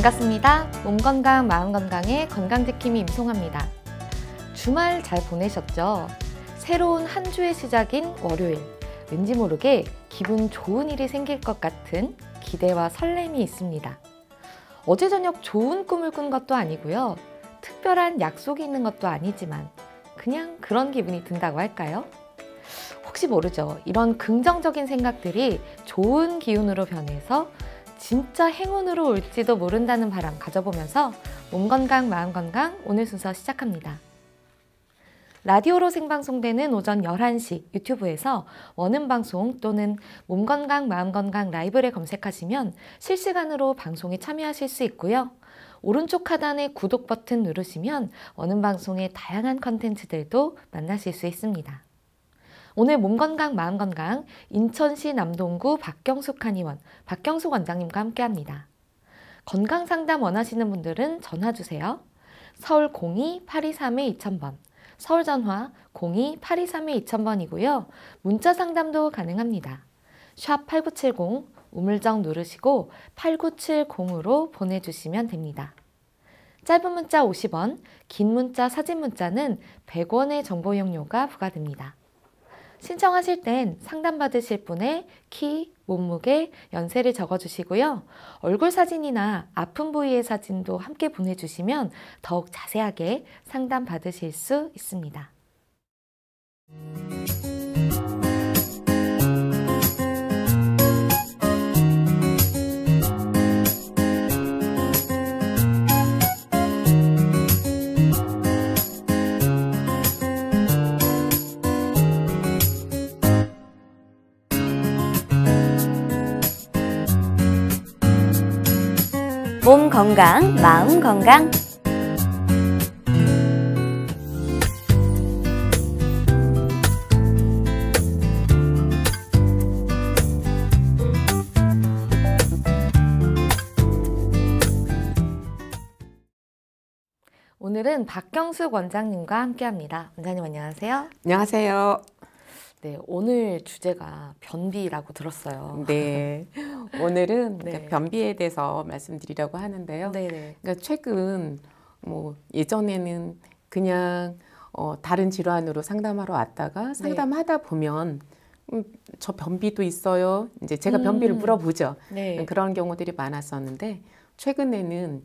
반갑습니다. 몸 건강, 마음 건강의 건강지킴이 임송합니다. 주말 잘 보내셨죠? 새로운 한 주의 시작인 월요일. 왠지 모르게 기분 좋은 일이 생길 것 같은 기대와 설렘이 있습니다. 어제 저녁 좋은 꿈을 꾼 것도 아니고요. 특별한 약속이 있는 것도 아니지만 그냥 그런 기분이 든다고 할까요? 혹시 모르죠. 이런 긍정적인 생각들이 좋은 기운으로 변해서 진짜 행운으로 올지도 모른다는 바람 가져보면서 몸 건강, 마음 건강 오늘 순서 시작합니다. 라디오로 생방송되는 오전 11시 유튜브에서 원음 방송 또는 몸 건강, 마음 건강 라이브를 검색하시면 실시간으로 방송에 참여하실 수 있고요. 오른쪽 하단의 구독 버튼 누르시면 원음 방송의 다양한 컨텐츠들도 만나실 수 있습니다. 오늘 몸건강 마음건강 인천시 남동구 박경숙 한의원 박경숙 원장님과 함께합니다. 건강 상담 원하시는 분들은 전화주세요. 서울 02-823-2000번 서울 전화 02-823-2000번이고요. 문자 상담도 가능합니다. 샵 8970 우물정 누르시고 8970으로 보내주시면 됩니다. 짧은 문자 50원, 긴 문자, 사진 문자는 100원의 정보 용료가 부과됩니다. 신청하실 땐 상담받으실 분의 키, 몸무게, 연세를 적어주시고요. 얼굴 사진이나 아픈 부위의 사진도 함께 보내주시면 더욱 자세하게 상담받으실 수 있습니다. 몸 건강, 마음 건강. 오늘은 박경수 원장님과 함께합니다. 원장님 안녕하세요. 안녕하세요. 네, 오늘 주제가 변비라고 들었어요. 네. 오늘은 네. 그러니까 변비에 대해서 말씀드리려고 하는데요. 네, 네 그러니까 최근 뭐 예전에는 그냥 어, 다른 질환으로 상담하러 왔다가 네. 상담하다 보면 음, 저 변비도 있어요. 이제 제가 변비를 음. 물어보죠. 네. 그런 경우들이 많았었는데 최근에는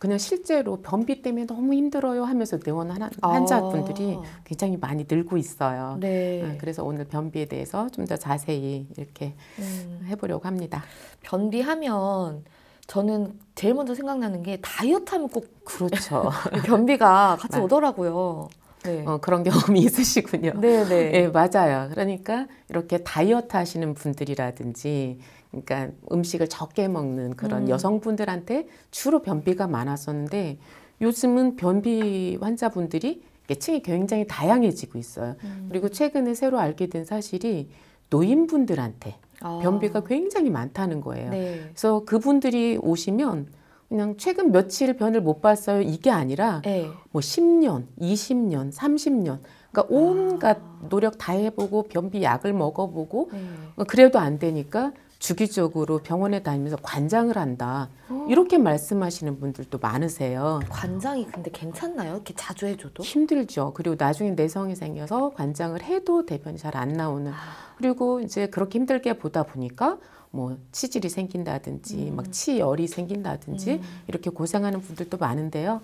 그냥 실제로 변비 때문에 너무 힘들어요 하면서 내원는 아. 환자분들이 아. 굉장히 많이 늘고 있어요. 네. 아, 그래서 오늘 변비에 대해서 좀 더 자세히 이렇게 음. 해보려고 합니다. 변비하면 저는 제일 먼저 생각나는 게 다이어트 하면 꼭 그렇죠. 변비가 같이 오더라고요. 네. 어, 그런 경험이 있으시군요. 네, 네. 예, 맞아요. 그러니까 이렇게 다이어트 하시는 분들이라든지 그러니까 음식을 적게 먹는 그런 음. 여성분들한테 주로 변비가 많았었는데 요즘은 변비 환자분들이 계층이 굉장히 다양해지고 있어요. 음. 그리고 최근에 새로 알게 된 사실이 노인분들한테 아. 변비가 굉장히 많다는 거예요. 네. 그래서 그분들이 오시면 그냥 최근 며칠 변을 못 봤어요. 이게 아니라 네. 뭐 10년, 20년, 30년. 그러니까 온갖 아. 노력 다 해보고 변비 약을 먹어보고 네. 어, 그래도 안 되니까 주기적으로 병원에 다니면서 관장을 한다. 어. 이렇게 말씀하시는 분들도 많으세요. 관장이 근데 괜찮나요? 이렇게 자주 해줘도? 힘들죠. 그리고 나중에 내성이 생겨서 관장을 해도 대변이 잘 안 나오는. 아. 그리고 이제 그렇게 힘들게 보다 보니까 뭐 치질이 생긴다든지 음. 막 치열이 생긴다든지 음. 이렇게 고생하는 분들도 많은데요.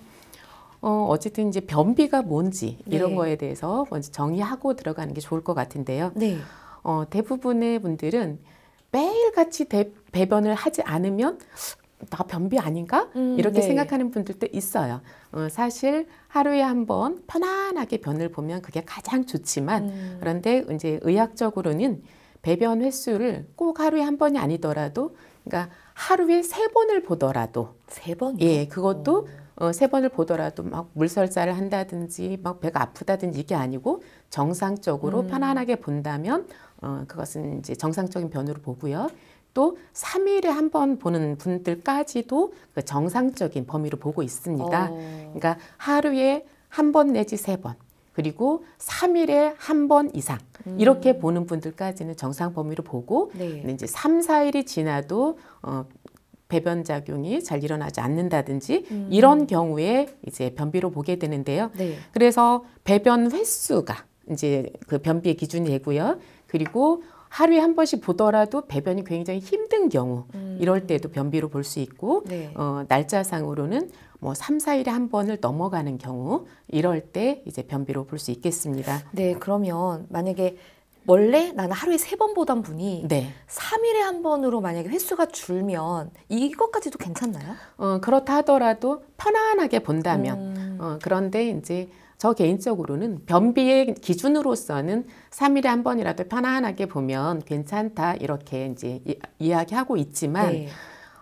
어, 어쨌든 이제 변비가 뭔지 이런 네. 거에 대해서 먼저 정의하고 들어가는 게 좋을 것 같은데요. 네. 어, 대부분의 분들은 매일같이 대, 배변을 하지 않으면 나 변비 아닌가? 음, 이렇게 네. 생각하는 분들도 있어요. 어, 사실 하루에 한 번 편안하게 변을 보면 그게 가장 좋지만 음. 그런데 이제 의학적으로는 배변 횟수를 꼭 하루에 한 번이 아니더라도 그러니까 하루에 세 번을 보더라도 세 번? 예, 그것도 어, 세 번을 보더라도 막 물설사를 한다든지 막 배가 아프다든지 이게 아니고 정상적으로 음. 편안하게 본다면 어, 그것은 이제 정상적인 변으로 보고요. 또 3일에 한 번 보는 분들까지도 그 정상적인 범위로 보고 있습니다. 어. 그러니까 하루에 한 번 내지 세 번. 그리고 3일에 한 번 이상 음. 이렇게 보는 분들까지는 정상 범위로 보고 네. 이제 3, 4일이 지나도 어, 배변 작용이 잘 일어나지 않는다든지 음. 이런 경우에 이제 변비로 보게 되는데요. 네. 그래서 배변 횟수가 이제 그 변비의 기준이 되고요. 그리고 하루에 한 번씩 보더라도 배변이 굉장히 힘든 경우 음. 이럴 때도 변비로 볼 수 있고 네. 어, 날짜상으로는 뭐 3, 4일에 한 번을 넘어가는 경우 이럴 때 이제 변비로 볼 수 있겠습니다. 네, 그러면 만약에 원래 나는 하루에 세 번 보던 분이 네. 3일에 한 번으로 만약에 횟수가 줄면 이것까지도 괜찮나요? 어, 그렇다 하더라도 편안하게 본다면 음. 어, 그런데 이제 저 개인적으로는 변비의 기준으로서는 3일에 한 번이라도 편안하게 보면 괜찮다 이렇게 이제 이, 야기하고 있지만 네.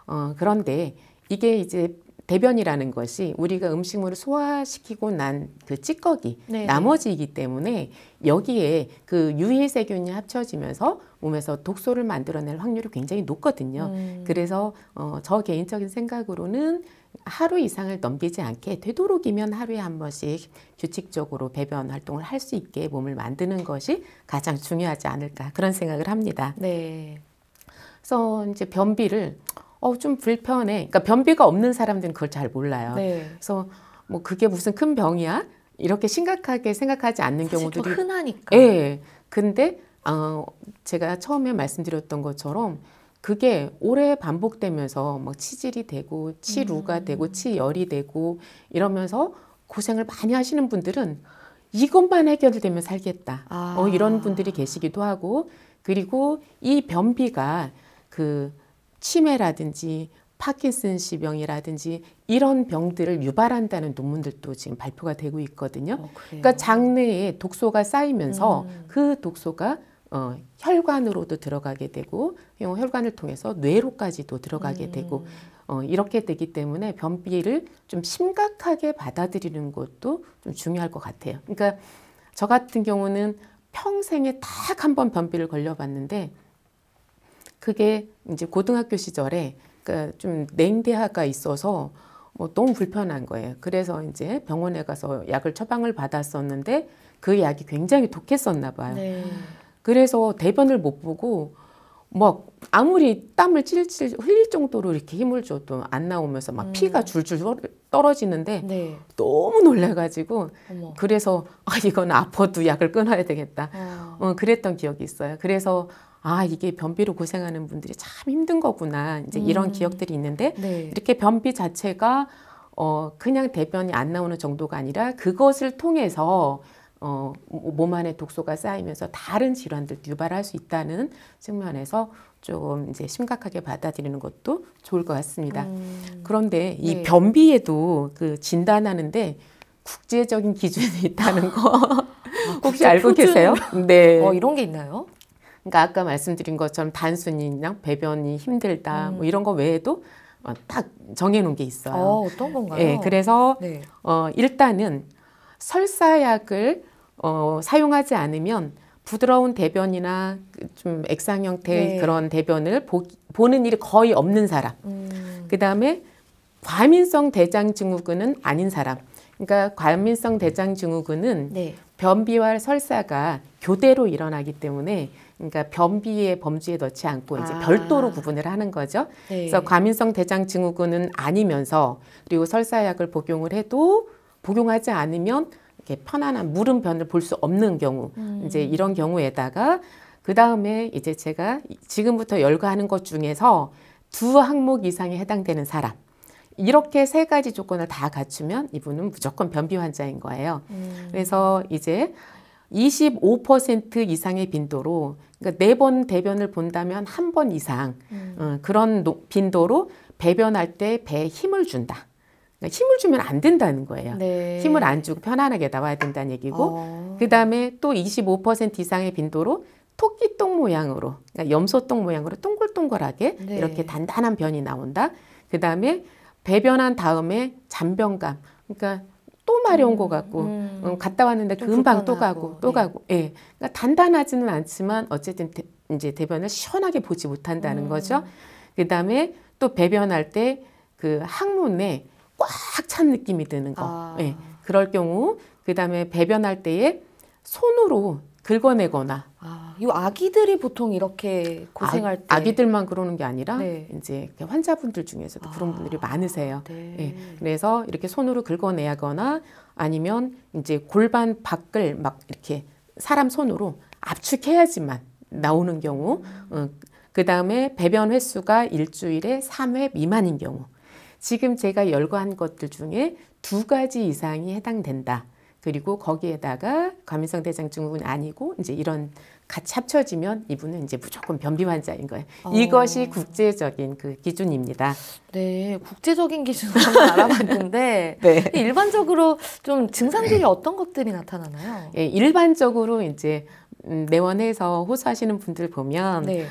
어, 그런데 이게 이제 대변이라는 것이 우리가 음식물을 소화시키고 난 그 찌꺼기 네 나머지이기 때문에 여기에 그 유해 세균이 합쳐지면서 몸에서 독소를 만들어낼 확률이 굉장히 높거든요. 음. 그래서 어, 저 개인적인 생각으로는 하루 이상을 넘기지 않게 되도록이면 하루에 한 번씩 규칙적으로 배변 활동을 할 수 있게 몸을 만드는 것이 가장 중요하지 않을까 그런 생각을 합니다. 네. 그래서 이제 변비를 어, 좀 불편해. 그러니까 변비가 없는 사람들은 그걸 잘 몰라요. 네. 그래서 뭐 그게 무슨 큰 병이야? 이렇게 심각하게 생각하지 않는 경우들이 흔하니까. 예. 근데 어, 제가 처음에 말씀드렸던 것처럼 그게 오래 반복되면서 막 치질이 되고 치루가 음. 되고 치열이 되고 이러면서 고생을 많이 하시는 분들은 이것만 해결되면 살겠다. 어, 아. 어, 이런 분들이 계시기도 하고 그리고 이 변비가 그 치매라든지 파킨슨시 병이라든지 이런 병들을 유발한다는 논문들도 지금 발표가 되고 있거든요. 어, 그러니까 장내에 독소가 쌓이면서 음. 그 독소가 어, 혈관으로도 들어가게 되고 어, 혈관을 통해서 뇌로까지도 들어가게 음. 되고 어, 이렇게 되기 때문에 변비를 좀 심각하게 받아들이는 것도 좀 중요할 것 같아요. 그러니까 저 같은 경우는 평생에 딱 한 번 변비를 걸려봤는데 그게 이제 고등학교 시절에 그좀 그러니까 냉대화가 있어서 뭐 너무 불편한 거예요. 그래서 이제 병원에 가서 약을 처방을 받았었는데 그 약이 굉장히 독했었나 봐요. 네. 그래서 대변을 못 보고 뭐 아무리 땀을 찔찔 흘릴 정도로 이렇게 힘을 줘도 안 나오면서 막 음. 피가 줄줄 떨어지는데 네. 너무 놀라가지고 어머. 그래서 아 이건 아퍼도 약을 끊어야 되겠다. 어. 어, 그랬던 기억이 있어요. 그래서 아 이게 변비로 고생하는 분들이 참 힘든 거구나 이제 음. 이런 기억들이 있는데 네. 이렇게 변비 자체가 어 그냥 대변이 안 나오는 정도가 아니라 그것을 통해서 어 몸 안에 독소가 쌓이면서 다른 질환들 유발할 수 있다는 측면에서 조금 이제 심각하게 받아들이는 것도 좋을 것 같습니다. 음. 그런데 이 네. 변비에도 그 진단하는데 국제적인 기준이 있다는 거 아, 혹시 알고 표준? 계세요? 네. 어, 이런 게 있나요? 그러니까 아까 말씀드린 것처럼 단순히 그냥 배변이 힘들다 뭐 음. 뭐 이런 거 외에도 어, 딱 정해놓은 게 있어요. 어, 어떤 건가요? 예, 그래서 네. 어, 일단은 설사약을 어, 사용하지 않으면 부드러운 대변이나 좀 액상 형태의 네. 그런 대변을 보, 보는 일이 거의 없는 사람. 음. 그 다음에 과민성 대장 증후군은 아닌 사람. 그러니까 과민성 대장 증후군은 네. 변비와 설사가 교대로 일어나기 때문에 그러니까 변비의 범주에 넣지 않고 이제 아. 별도로 구분을 하는 거죠. 네. 그래서 과민성 대장 증후군은 아니면서 그리고 설사약을 복용을 해도 복용하지 않으면 이렇게 편안한 무른 변을 볼 수 없는 경우 음. 이제 이런 경우에다가 그 다음에 이제 제가 지금부터 열거하는 것 중에서 두 항목 이상에 해당되는 사람 이렇게 세 가지 조건을 다 갖추면 이분은 무조건 변비 환자인 거예요. 음. 그래서 이제 25% 이상의 빈도로 그러니까 네번 대변을 본다면 한 번 이상 음. 어, 그런 노, 빈도로 배변할 때 배에 힘을 준다. 그러니까 힘을 주면 안 된다는 거예요. 네. 힘을 안 주고 편안하게 나와야 된다는 얘기고 어. 그 다음에 또 25% 이상의 빈도로 토끼똥 모양으로 그러니까 염소똥 모양으로 동글동글하게 네. 이렇게 단단한 변이 나온다. 그 다음에 배변한 다음에 잔변감 그러니까 또 마려운 음, 것 같고 음. 음, 갔다 왔는데 금방 또 가고 또 네. 가고 예 그러니까 단단하지는 않지만 어쨌든 대, 이제 대변을 시원하게 보지 못한다는 음. 거죠 그다음에 또 배변할 때 그 항문에 꽉 찬 느낌이 드는 거 아. 예. 그럴 경우 그다음에 배변할 때에 손으로 긁어내거나 아. 이 아기들이 보통 이렇게 고생할 아, 때 아기들만 그러는 게 아니라 네. 이제 환자분들 중에서도 아, 그런 분들이 많으세요. 네. 예. 그래서 이렇게 손으로 긁어내거나 아니면 이제 골반 밖을 막 이렇게 사람 손으로 압축해야지만 나오는 경우, 음. 어, 그 다음에 배변 횟수가 일주일에 3회 미만인 경우, 지금 제가 열거한 것들 중에 두 가지 이상이 해당된다. 그리고 거기에다가 과민성 대장증후군 아니고 이제 이런 같이 합쳐지면 이분은 이제 무조건 변비 환자인 거예요. 어. 이것이 국제적인 그 기준입니다. 네, 국제적인 기준을 한번 알아봤는데 네. 일반적으로 좀 증상들이 어떤 것들이 나타나나요? 예, 일반적으로 이제 내원해서 음, 호소하시는 분들 보면 네.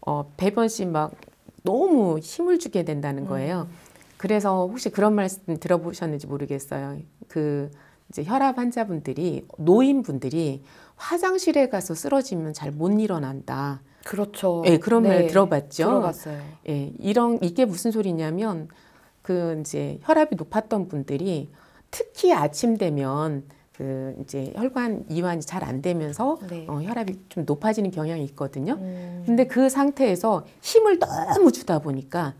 어, 배변씨 막 너무 힘을 주게 된다는 음. 거예요. 음. 그래서 혹시 그런 말씀 들어보셨는지 모르겠어요. 그 이제 혈압 환자분들이 노인분들이 화장실에 가서 쓰러지면 잘 못 일어난다. 그렇죠. 예, 그런 네, 말 들어봤죠. 들어봤어요. 예, 이런 이게 무슨 소리냐면 그 이제 혈압이 높았던 분들이 특히 아침 되면 그 이제 혈관 이완이 잘 안 되면서 네. 어, 혈압이 좀 높아지는 경향이 있거든요. 음. 근데 그 상태에서 힘을 너무 주다 보니까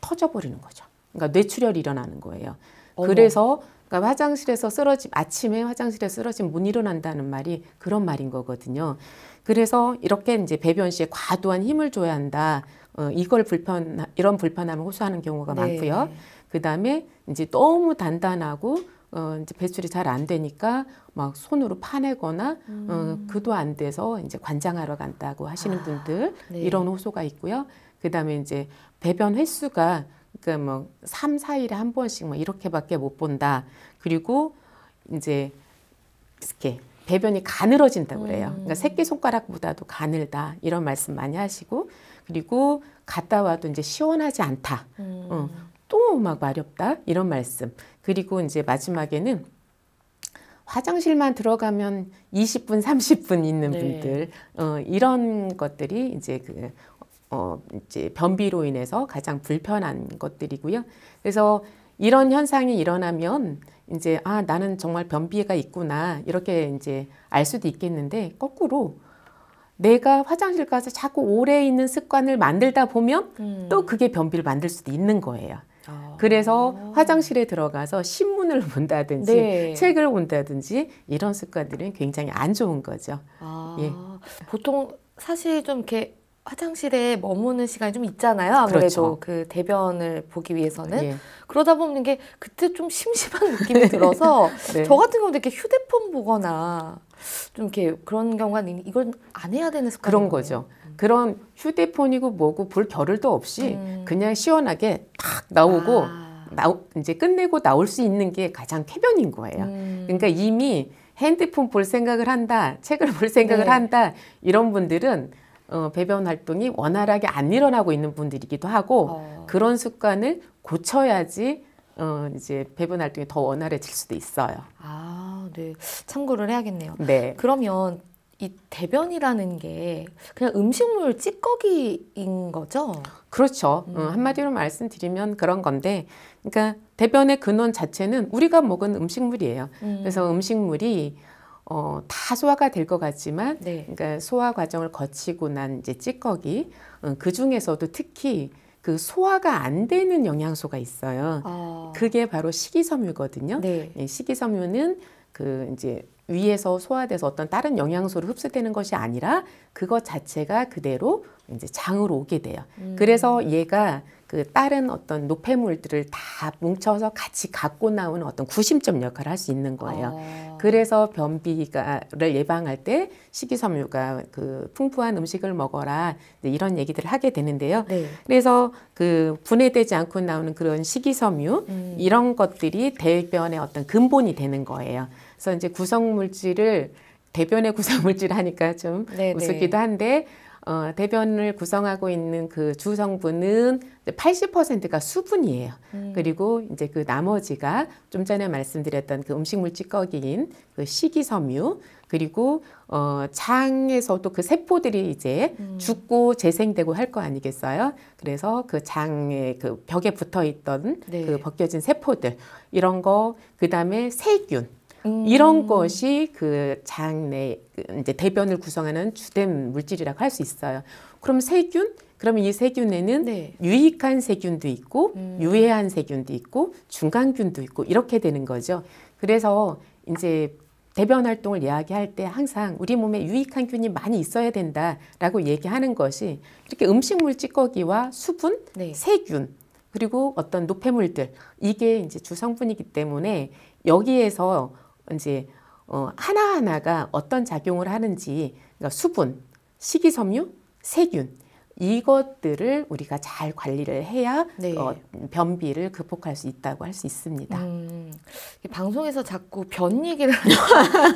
터져버리는 거죠. 그러니까 뇌출혈이 일어나는 거예요. 어머. 그래서 그러니까 화장실에서 쓰러지 아침에 화장실에 쓰러지면 못 일어난다는 말이 그런 말인 거거든요. 그래서 이렇게 이제 배변 시에 과도한 힘을 줘야 한다. 어, 이걸 불편 이런 불편함을 호소하는 경우가 네. 많고요. 그다음에 이제 너무 단단하고 어, 이제 배출이 잘 안 되니까 막 손으로 파내거나 음. 어, 그도 안 돼서 이제 관장하러 간다고 하시는 아, 분들 네. 이런 호소가 있고요. 그다음에 이제 배변 횟수가 그러니까 뭐 3, 4일에 한 번씩 뭐 이렇게밖에 못 본다. 그리고 이제 이렇게 배변이 가늘어진다고 그래요. 음. 그러니까 새끼 손가락보다도 가늘다 이런 말씀 많이 하시고 그리고 갔다 와도 이제 시원하지 않다. 음. 어, 또막 마렵다 이런 말씀. 그리고 이제 마지막에는 화장실만 들어가면 20분, 30분 있는 네. 분들 네. 어, 이런 것들이 이제 그 어, 이제 변비로 인해서 가장 불편한 것들이고요. 그래서 이런 현상이 일어나면 이제 아 나는 정말 변비가 있구나 이렇게 이제 알 수도 있겠는데 거꾸로 내가 화장실 가서 자꾸 오래 있는 습관을 만들다 보면 음. 또 그게 변비를 만들 수도 있는 거예요. 아. 그래서 화장실에 들어가서 신문을 본다든지 네. 책을 본다든지 이런 습관들은 굉장히 안 좋은 거죠. 아. 예. 보통 사실 좀 이렇게 화장실에 머무는 시간이 좀 있잖아요. 아무래도 그렇죠. 그 대변을 보기 위해서는 예. 그러다 보면 게 그때 좀 심심한 느낌이 들어서 네. 저 같은 경우도 이렇게 휴대폰 보거나 좀 이렇게 그런 경우가 있는 이걸안 해야 되는 습관 그런 거죠. 음. 그럼 휴대폰이고 뭐고 볼 겨를도 없이 음. 그냥 시원하게 탁 나오고 아. 나 이제 끝내고 나올 수 있는 게 가장 쾌변인 거예요. 음. 그러니까 이미 핸드폰 볼 생각을 한다, 책을 볼 생각을 네. 한다 이런 분들은 어, 배변 활동이 원활하게 안 일어나고 있는 분들이기도 하고 어. 그런 습관을 고쳐야지 어, 이제 배변 활동이 더 원활해질 수도 있어요. 아, 네. 참고를 해야겠네요. 네. 그러면 이 대변이라는 게 그냥 음식물 찌꺼기인 거죠? 그렇죠. 어, 음. 어, 한마디로 말씀드리면 그런 건데, 그러니까 대변의 근원 자체는 우리가 먹은 음식물이에요. 음. 그래서 음식물이 어, 다 소화가 될 것 같지만 네. 그러니까 소화 과정을 거치고 난 이제 찌꺼기 어, 그 중에서도 특히 그 소화가 안 되는 영양소가 있어요. 아. 그게 바로 식이섬유거든요. 네. 예, 식이섬유는 그 이제 위에서 소화돼서 어떤 다른 영양소를 흡수되는 것이 아니라 그것 자체가 그대로 이제 장으로 오게 돼요. 음. 그래서 얘가 그 다른 어떤 노폐물들을 다 뭉쳐서 같이 갖고 나오는 어떤 구심점 역할을 할 수 있는 거예요. 아. 그래서 변비가를 예방할 때 식이섬유가 그 풍부한 음식을 먹어라 이런 얘기들을 하게 되는데요. 네. 그래서 그 분해되지 않고 나오는 그런 식이섬유 음. 이런 것들이 대변의 어떤 근본이 되는 거예요. 그래서 이제 구성물질을 대변의 구성물질 하니까 좀 네네. 네. 우습기도 한데 어, 대변을 구성하고 있는 그 주성분은 80%가 수분이에요. 음. 그리고 이제 그 나머지가 좀 전에 말씀드렸던 그 음식물 찌꺼기인 그 식이섬유 그리고 어, 장에서도 그 세포들이 이제 음. 죽고 재생되고 할 거 아니겠어요? 그래서 그 장의 그 벽에 붙어 있던 네. 그 벗겨진 세포들 이런 거 그다음에 세균 음. 이런 것이 그 장내 그 이제 대변을 구성하는 주된 물질이라고 할 수 있어요. 그럼 세균? 그러면 이 세균에는 네. 유익한 세균도 있고 음. 유해한 세균도 있고 중간균도 있고 이렇게 되는 거죠. 그래서 이제 대변 활동을 이야기할 때 항상 우리 몸에 유익한 균이 많이 있어야 된다라고 얘기하는 것이 이렇게 음식물 찌꺼기와 수분, 네. 세균 그리고 어떤 노폐물들 이게 이제 주성분이기 때문에 여기에서 이제 어, 하나하나가 어떤 작용을 하는지 그러니까 수분, 식이섬유, 세균 이것들을 우리가 잘 관리를 해야 네. 어, 변비를 극복할 수 있다고 할 수 있습니다. 음, 방송에서 자꾸 변 얘기를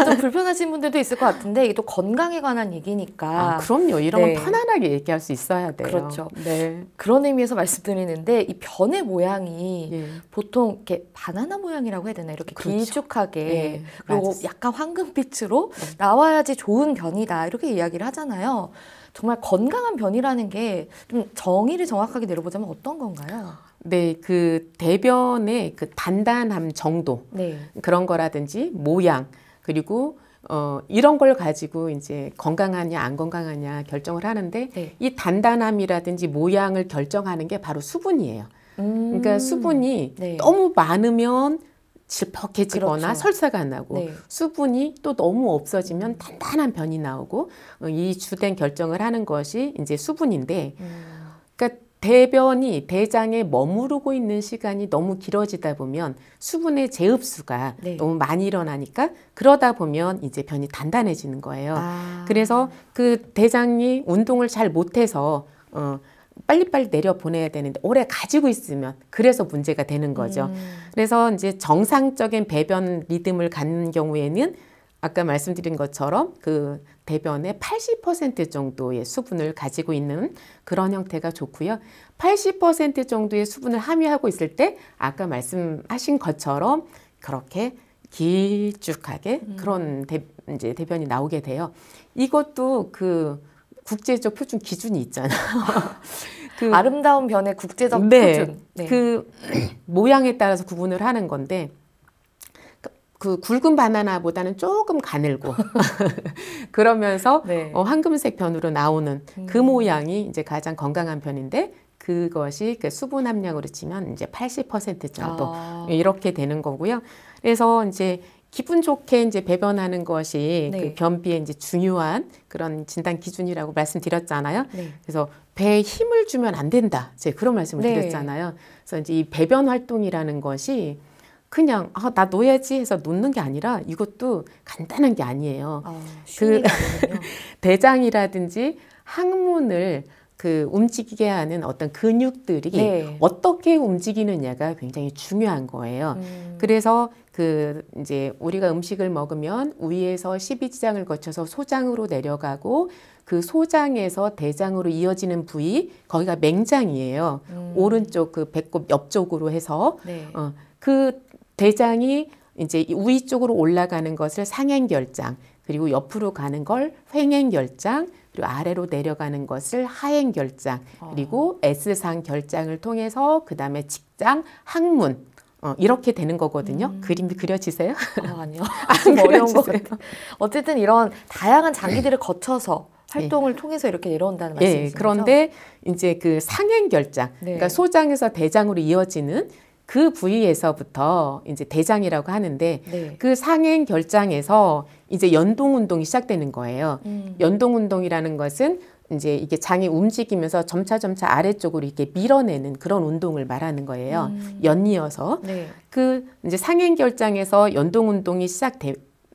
좀 불편하신 분들도 있을 것 같은데 이게 또 건강에 관한 얘기니까. 아, 그럼요. 이런 네. 건 편안하게 얘기할 수 있어야 돼요. 그렇죠. 네. 그런 의미에서 말씀드리는데 이 변의 모양이 예. 보통 이렇게 바나나 모양이라고 해야 되나 이렇게 그렇죠. 길쭉하게 예, 그리고 맞았어. 약간 황금빛으로 네. 나와야지 좋은 변이다 이렇게 이야기를 하잖아요. 정말 건강한 변이라는 게 좀 정의를 정확하게 내려보자면 어떤 건가요? 네, 그 대변의 그 단단함 정도 네. 그런 거라든지 모양 그리고 어, 이런 걸 가지고 이제 건강하냐 안 건강하냐 결정을 하는데 네. 이 단단함이라든지 모양을 결정하는 게 바로 수분이에요. 그러니까 음. 그러니까 수분이 네. 너무 많으면 질퍽해지거나 그렇죠. 설사가 안 나고 네. 수분이 또 너무 없어지면 음. 단단한 변이 나오고 어, 이 주된 결정을 하는 것이 이제 수분인데 음. 그러니까 대변이 대장에 머무르고 있는 시간이 너무 길어지다 보면 수분의 재흡수가 네. 너무 많이 일어나니까 그러다 보면 이제 변이 단단해지는 거예요. 아. 그래서 그 대장이 운동을 잘 못해서 어, 빨리빨리 내려보내야 되는데 오래 가지고 있으면 그래서 문제가 되는 거죠. 음. 그래서 이제 정상적인 배변 리듬을 갖는 경우에는 아까 말씀드린 것처럼 그 대변의 80% 정도의 수분을 가지고 있는 그런 형태가 좋고요. 80% 정도의 수분을 함유하고 있을 때 아까 말씀하신 것처럼 그렇게 길쭉하게 음. 그런 대, 이제 대변이 나오게 돼요. 이것도 그 국제적 표준 기준이 있잖아요. 그 아름다운 변의 국제적 네, 표준. 네. 그 모양에 따라서 구분을 하는 건데 그 굵은 바나나보다는 조금 가늘고 그러면서 네. 어, 황금색 변으로 나오는 그 음. 모양이 이제 가장 건강한 변인데 그것이 그 수분 함량으로 치면 이제 80% 정도 아. 이렇게 되는 거고요. 그래서 이제 기분 좋게 이제 배변하는 것이 그 네. 그변비의 이제 중요한 그런 진단 기준이라고 말씀드렸잖아요. 네. 그래서 배에 힘을 주면 안 된다. 제 그런 말씀을 네. 드렸잖아요. 그래서 이제 이 배변 활동이라는 것이 그냥 아, 나 놓여야지 해서 놓는 게 아니라 이것도 간단한 게 아니에요. 아, 그 대장이라든지 항문을 그 움직이게 하는 어떤 근육들이 네. 어떻게 움직이느냐가 굉장히 중요한 거예요. 음. 그래서 그 이제 우리가 음식을 먹으면 위에서 십이지장을 거쳐서 소장으로 내려가고 그 소장에서 대장으로 이어지는 부위 거기가 맹장이에요. 음. 오른쪽 그 배꼽 옆쪽으로 해서 네. 어, 그 대장이 이제 위 쪽으로 올라가는 것을 상행결장 그리고 옆으로 가는 걸 횡행결장 그리고 아래로 내려가는 것을 하행 결장 아. 그리고 S상 결장을 통해서 그 다음에 직장, 학문 어, 이렇게 되는 거거든요. 음. 그림 그려지세요? 어, 아니요. 아, 좀 어려운 것 같아요. 어쨌든 이런 다양한 장기들을 거쳐서 예. 활동을 네. 통해서 이렇게 내려온다는 예, 말씀이죠 네. 그런데 이제 그 상행 결장, 네. 그러니까 소장에서 대장으로 이어지는 그 부위에서부터 이제 대장이라고 하는데 네. 그 상행 결장에서 이제 연동 운동이 시작되는 거예요. 음. 연동 운동이라는 것은 이제 이게 장이 움직이면서 점차 점차 아래쪽으로 이렇게 밀어내는 그런 운동을 말하는 거예요. 음. 연이어서 네. 그 이제 상행 결장에서 연동 운동이 시작돼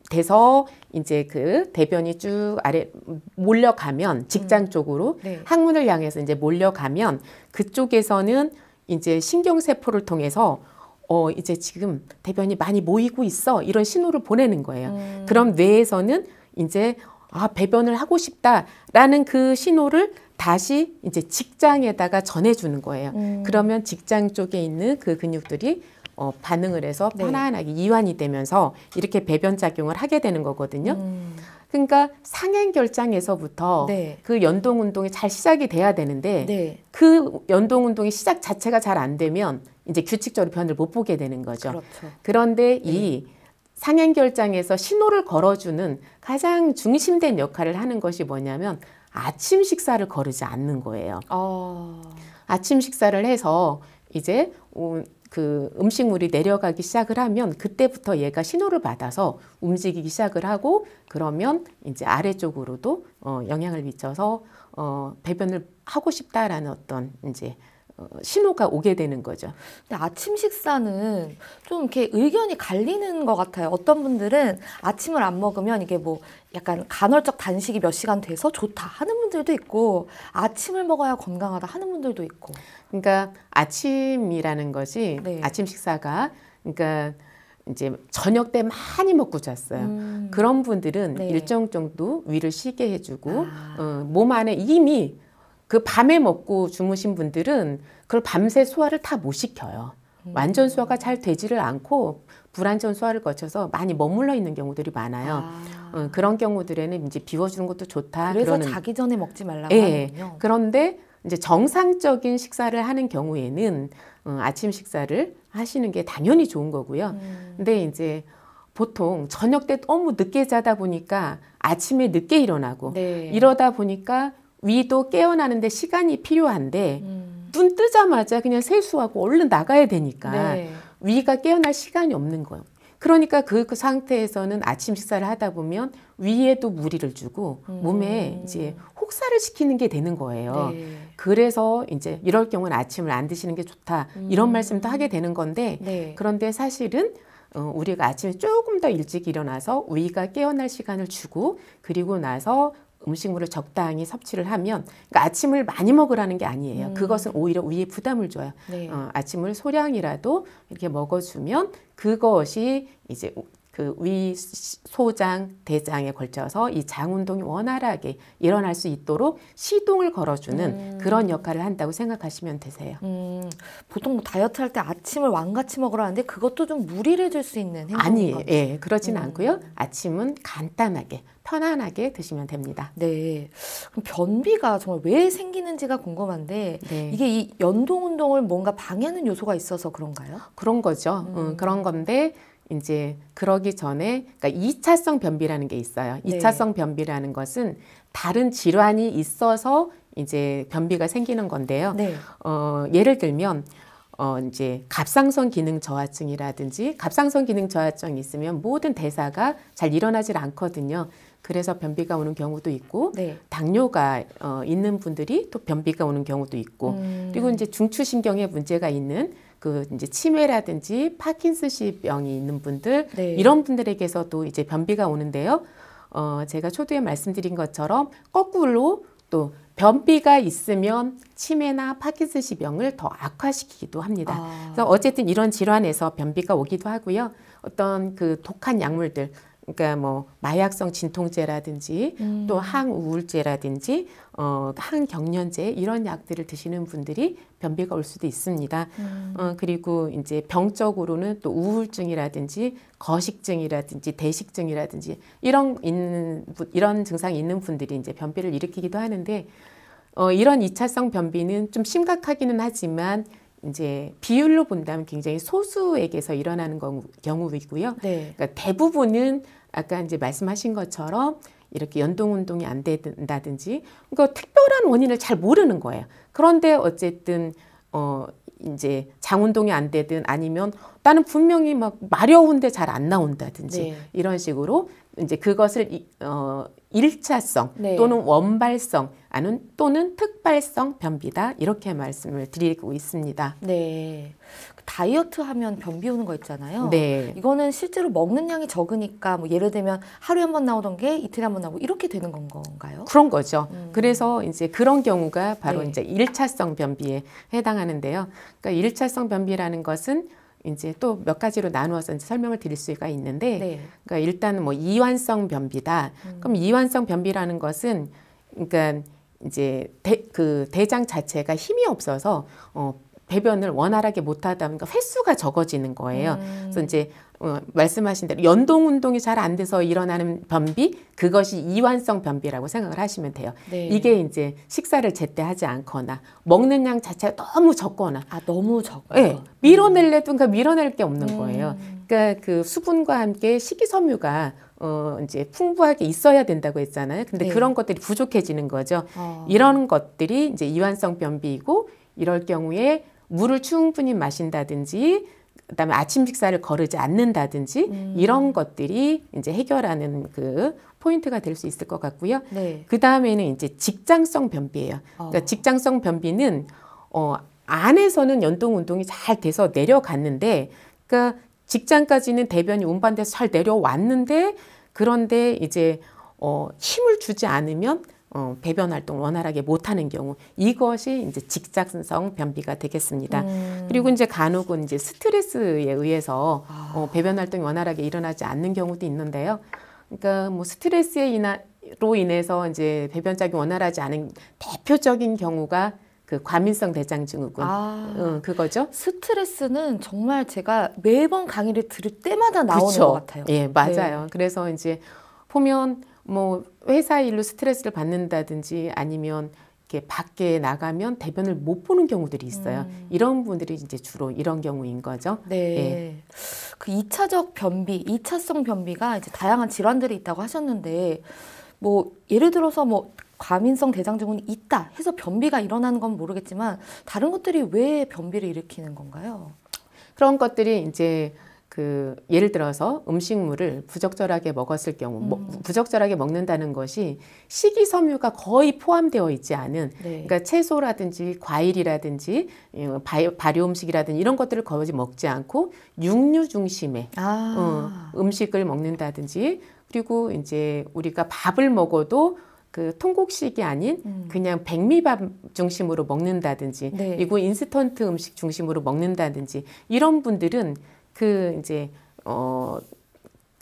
돼서 이제 그 대변이 쭉 아래 몰려가면 직장 음. 쪽으로 음. 네. 항문을 향해서 이제 몰려가면 그쪽에서는 이제 신경세포를 통해서 어, 이제 지금 대변이 많이 모이고 있어. 이런 신호를 보내는 거예요. 음. 그럼 뇌에서는 이제 아, 배변을 하고 싶다라는 그 신호를 다시 이제 직장에다가 전해주는 거예요. 음. 그러면 직장 쪽에 있는 그 근육들이 어, 반응을 해서 네. 편안하게 네. 이완이 되면서 이렇게 배변 작용을 하게 되는 거거든요. 음. 그러니까 상행 결장에서부터 네. 그 연동 운동이 잘 시작이 돼야 되는데 네. 그 연동 운동의 시작 자체가 잘 안 되면 이제 규칙적으로 변을 못 보게 되는 거죠. 그렇죠. 그런데 네. 이 상행 결장에서 신호를 걸어주는 가장 중심된 역할을 하는 것이 뭐냐면 아침 식사를 거르지 않는 거예요. 어... 아침 식사를 해서 이제 그 음식물이 내려가기 시작을 하면 그때부터 얘가 신호를 받아서 움직이기 시작을 하고 그러면 이제 아래쪽으로도 어, 영향을 미쳐서 어, 배변을 하고 싶다라는 어떤 이제 어, 신호가 오게 되는 거죠. 근데 아침 식사는 좀 이렇게 의견이 갈리는 것 같아요. 어떤 분들은 아침을 안 먹으면 이게 뭐 약간 간헐적 단식이 몇 시간 돼서 좋다 하는 분들도 있고 아침을 먹어야 건강하다 하는 분들도 있고. 그러니까 아침이라는 것이 네. 아침 식사가 그러니까 이제 저녁 때 많이 먹고 잤어요. 음. 그런 분들은 네. 일정 정도 위를 쉬게 해주고 아. 어, 몸 안에 이미 그 밤에 먹고 주무신 분들은 그걸 밤새 소화를 다 못 시켜요. 음. 완전 소화가 잘 되지를 않고 불완전 소화를 거쳐서 많이 머물러 있는 경우들이 많아요. 아. 어, 그런 경우들에는 이제 비워주는 것도 좋다. 그래서 그러는. 자기 전에 먹지 말라고 예, 하는군요. 그런데 이제 정상적인 식사를 하는 경우에는 어, 아침 식사를 하시는 게 당연히 좋은 거고요. 음. 근데 이제 보통 저녁 때 너무 늦게 자다 보니까 아침에 늦게 일어나고 네. 이러다 보니까 위도 깨어나는데 시간이 필요한데 음. 눈 뜨자마자 그냥 세수하고 얼른 나가야 되니까 네. 위가 깨어날 시간이 없는 거예요. 그러니까 그, 상태에서는 아침 식사를 하다 보면 위에도 무리를 주고 음. 몸에 이제 혹사를 시키는 게 되는 거예요. 네. 그래서 이제 이럴 경우는 아침을 안 드시는 게 좋다 음. 이런 말씀도 하게 되는 건데 네. 그런데 사실은 어, 우리가 아침에 조금 더 일찍 일어나서 위가 깨어날 시간을 주고 그리고 나서 음식물을 적당히 섭취를 하면 그러니까 아침을 많이 먹으라는 게 아니에요. 음. 그것은 오히려 위에 부담을 줘요. 네. 어, 아침을 소량이라도 이렇게 먹어주면 그것이 이제 그 위, 소장, 대장에 걸쳐서 이 장 운동이 원활하게 일어날 수 있도록 시동을 걸어주는 음. 그런 역할을 한다고 생각하시면 되세요. 음, 보통 뭐 다이어트 할 때 아침을 왕같이 먹으라는데 그것도 좀무리를줄 수 있는 행동인가요? 아니, 예, 그렇진 음. 않고요. 아침은 간단하게 편안하게 드시면 됩니다. 네. 그럼 변비가 정말 왜 생기는지가 궁금한데 네. 이게 이 연동 운동을 뭔가 방해하는 요소가 있어서 그런가요? 그런 거죠. 음. 음, 그런 건데 이제 그러기 전에 그러니까 이차성 변비라는 게 있어요. 네. 이차성 네. 변비라는 것은 다른 질환이 있어서 이제 변비가 생기는 건데요. 네. 어, 예를 들면 어, 이제 갑상선 기능 저하증이라든지 갑상선 기능 저하증이 있으면 모든 대사가 잘 일어나질 않거든요. 그래서 변비가 오는 경우도 있고 네. 당뇨가 어, 있는 분들이 또 변비가 오는 경우도 있고 음. 그리고 이제 중추신경에 문제가 있는 그 이제 치매라든지 파킨슨시 병이 있는 분들 네. 이런 분들에게서도 이제 변비가 오는데요. 어, 제가 초두에 말씀드린 것처럼 거꾸로 또 변비가 있으면 치매나 파킨슨 병을 더 악화시키기도 합니다. 아. 그래서 어쨌든 이런 질환에서 변비가 오기도 하고요. 어떤 그 독한 약물들 그러니까 뭐 마약성 진통제라든지 음. 또 항우울제라든지 어, 항경련제 이런 약들을 드시는 분들이 변비가 올 수도 있습니다. 음. 어, 그리고 이제 병적으로는 또 우울증이라든지 거식증이라든지 대식증이라든지 이런 있는 이런 증상이 있는 분들이 이제 변비를 일으키기도 하는데 어, 이런 이차성 변비는 좀 심각하기는 하지만 이제 비율로 본다면 굉장히 소수에게서 일어나는 경우이고요. 네. 그러니까 대부분은 아까 이제 말씀하신 것처럼 이렇게 연동 운동이 안 된다든지 그러니까 특별한 원인을 잘 모르는 거예요. 그런데 어쨌든 어 이제 장운동이 안 되든 아니면 나는 분명히 막 마려운데 잘 안 나온다든지 네. 이런 식으로 이제 그것을 이, 어 일차성 네. 또는 원발성 아는 또는 특발성 변비다 이렇게 말씀을 드리고 있습니다. 네. 그 다이어트 하면 변비 오는 거 있잖아요. 네. 이거는 실제로 먹는 양이 적으니까 뭐 예를 들면 하루에 한 번 나오던 게 이틀에 한 번 나오고 이렇게 되는 건가요? 그런 거죠. 음. 그래서 이제 그런 경우가 바로 네. 이제 일차성 변비에 해당하는데요. 그러니까 일차성 변비라는 것은 이제 또 몇 가지로 나누어서 이제 설명을 드릴 수가 있는데, 네. 그러니까 일단 뭐 이완성 변비다. 음. 그럼 이완성 변비라는 것은 그러니까 이제 대, 그 대장 자체가 힘이 없어서 어, 배변을 원활하게 못하다 보니까 횟수가 적어지는 거예요. 음. 그래서 이제 어, 말씀하신 대로 연동 운동이 잘 안 돼서 일어나는 변비 그것이 이완성 변비라고 생각을 하시면 돼요. 네. 이게 이제 식사를 제때 하지 않거나 먹는 양 자체가 너무 적거나 아 너무 적어. 네, 예, 밀어낼래도 음. 그러니까 밀어낼 게 없는 음. 거예요. 그러니까 그 수분과 함께 식이섬유가 어 이제 풍부하게 있어야 된다고 했잖아요. 근데 네. 그런 것들이 부족해지는 거죠. 어. 이런 것들이 이제 이완성 변비이고 이럴 경우에 물을 충분히 마신다든지 그다음에 아침 식사를 거르지 않는다든지 음. 이런 것들이 이제 해결하는 그 포인트가 될 수 있을 것 같고요. 네. 그 다음에는 이제 직장성 변비예요. 어. 그러니까 직장성 변비는 어, 안에서는 연동 운동이 잘 돼서 내려갔는데, 그러니까 직장까지는 대변이 운반돼서 잘 내려왔는데, 그런데 이제 어, 힘을 주지 않으면 어, 배변 활동을 원활하게 못하는 경우 이것이 이제 직작성 변비가 되겠습니다. 음. 그리고 이제 간혹은 이제 스트레스에 의해서 아. 어, 배변 활동이 원활하게 일어나지 않는 경우도 있는데요. 그러니까 뭐 스트레스에 인하로 인해서 이제 배변 작용이 원활하지 않은 대표적인 경우가 그 과민성 대장증후군 아, 응, 어, 그거죠. 스트레스는 정말 제가 매번 강의를 들을 때마다 나오는 그쵸? 것 같아요. 예, 맞아요. 네. 그래서 이제 보면 뭐 회사 일로 스트레스를 받는다든지 아니면 이렇게 밖에 나가면 대변을 못 보는 경우들이 있어요. 음. 이런 분들이 이제 주로 이런 경우인 거죠. 네. 예. 그 2차적 변비, 2차성 변비가 이제 다양한 질환들이 있다고 하셨는데 뭐 예를 들어서 뭐 과민성 대장증후군이 있다 해서 변비가 일어나는 건 모르겠지만 다른 것들이 왜 변비를 일으키는 건가요? 그런 것들이 이제 그 예를 들어서 음식물을 부적절하게 먹었을 경우 뭐 음. 부적절하게 먹는다는 것이 식이섬유가 거의 포함되어 있지 않은 네. 그러니까 채소라든지 과일이라든지 예, 바, 발효 음식이라든지 이런 것들을 거의 먹지 않고 육류 중심의 아. 어, 음식을 먹는다든지 그리고 이제 우리가 밥을 먹어도 그 통곡식이 아닌 음. 그냥 백미밥 중심으로 먹는다든지 네. 그리고 인스턴트 음식 중심으로 먹는다든지 이런 분들은 그 이제 어.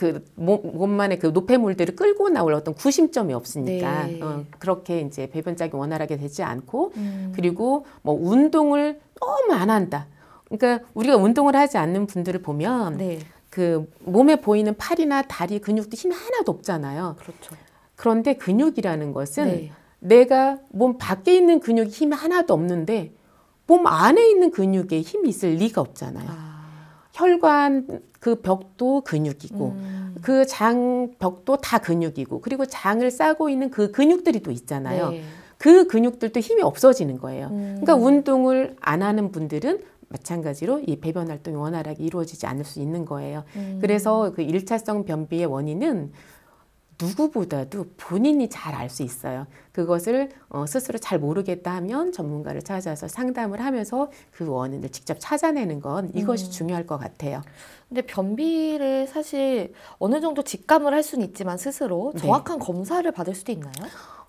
그 몸만의 그 노폐물들을 끌고 나올 어떤 구심점이 없으니까 네. 어, 그렇게 이제 배변작이 원활하게 되지 않고 음. 그리고 뭐 운동을 너무 안 한다. 그러니까 우리가 운동을 하지 않는 분들을 보면 네. 그 몸에 보이는 팔이나 다리 근육도 힘 하나도 없잖아요. 그렇죠. 그런데 근육이라는 것은 네. 내가 몸 밖에 있는 근육이 힘이 하나도 없는데 몸 안에 있는 근육에 힘이 있을 리가 없잖아요. 아. 혈관 그 벽도 근육이고 음. 그장 벽도 다 근육이고 그리고 장을 싸고 있는 그 근육들이 또 있잖아요. 네. 그 근육들도 힘이 없어지는 거예요. 음. 그러니까 운동을 안 하는 분들은 마찬가지로 이 배변 활동이 원활하게 이루어지지 않을 수 있는 거예요. 음. 그래서 그 일차성 변비의 원인은 누구보다도 본인이 잘 알 수 있어요. 그것을 어, 스스로 잘 모르겠다 하면 전문가를 찾아서 상담을 하면서 그 원인을 직접 찾아내는 건 이것이 음. 중요할 것 같아요. 근데 변비를 사실 어느 정도 직감을 할 수는 있지만 스스로 네. 정확한 네. 검사를 받을 수도 있나요?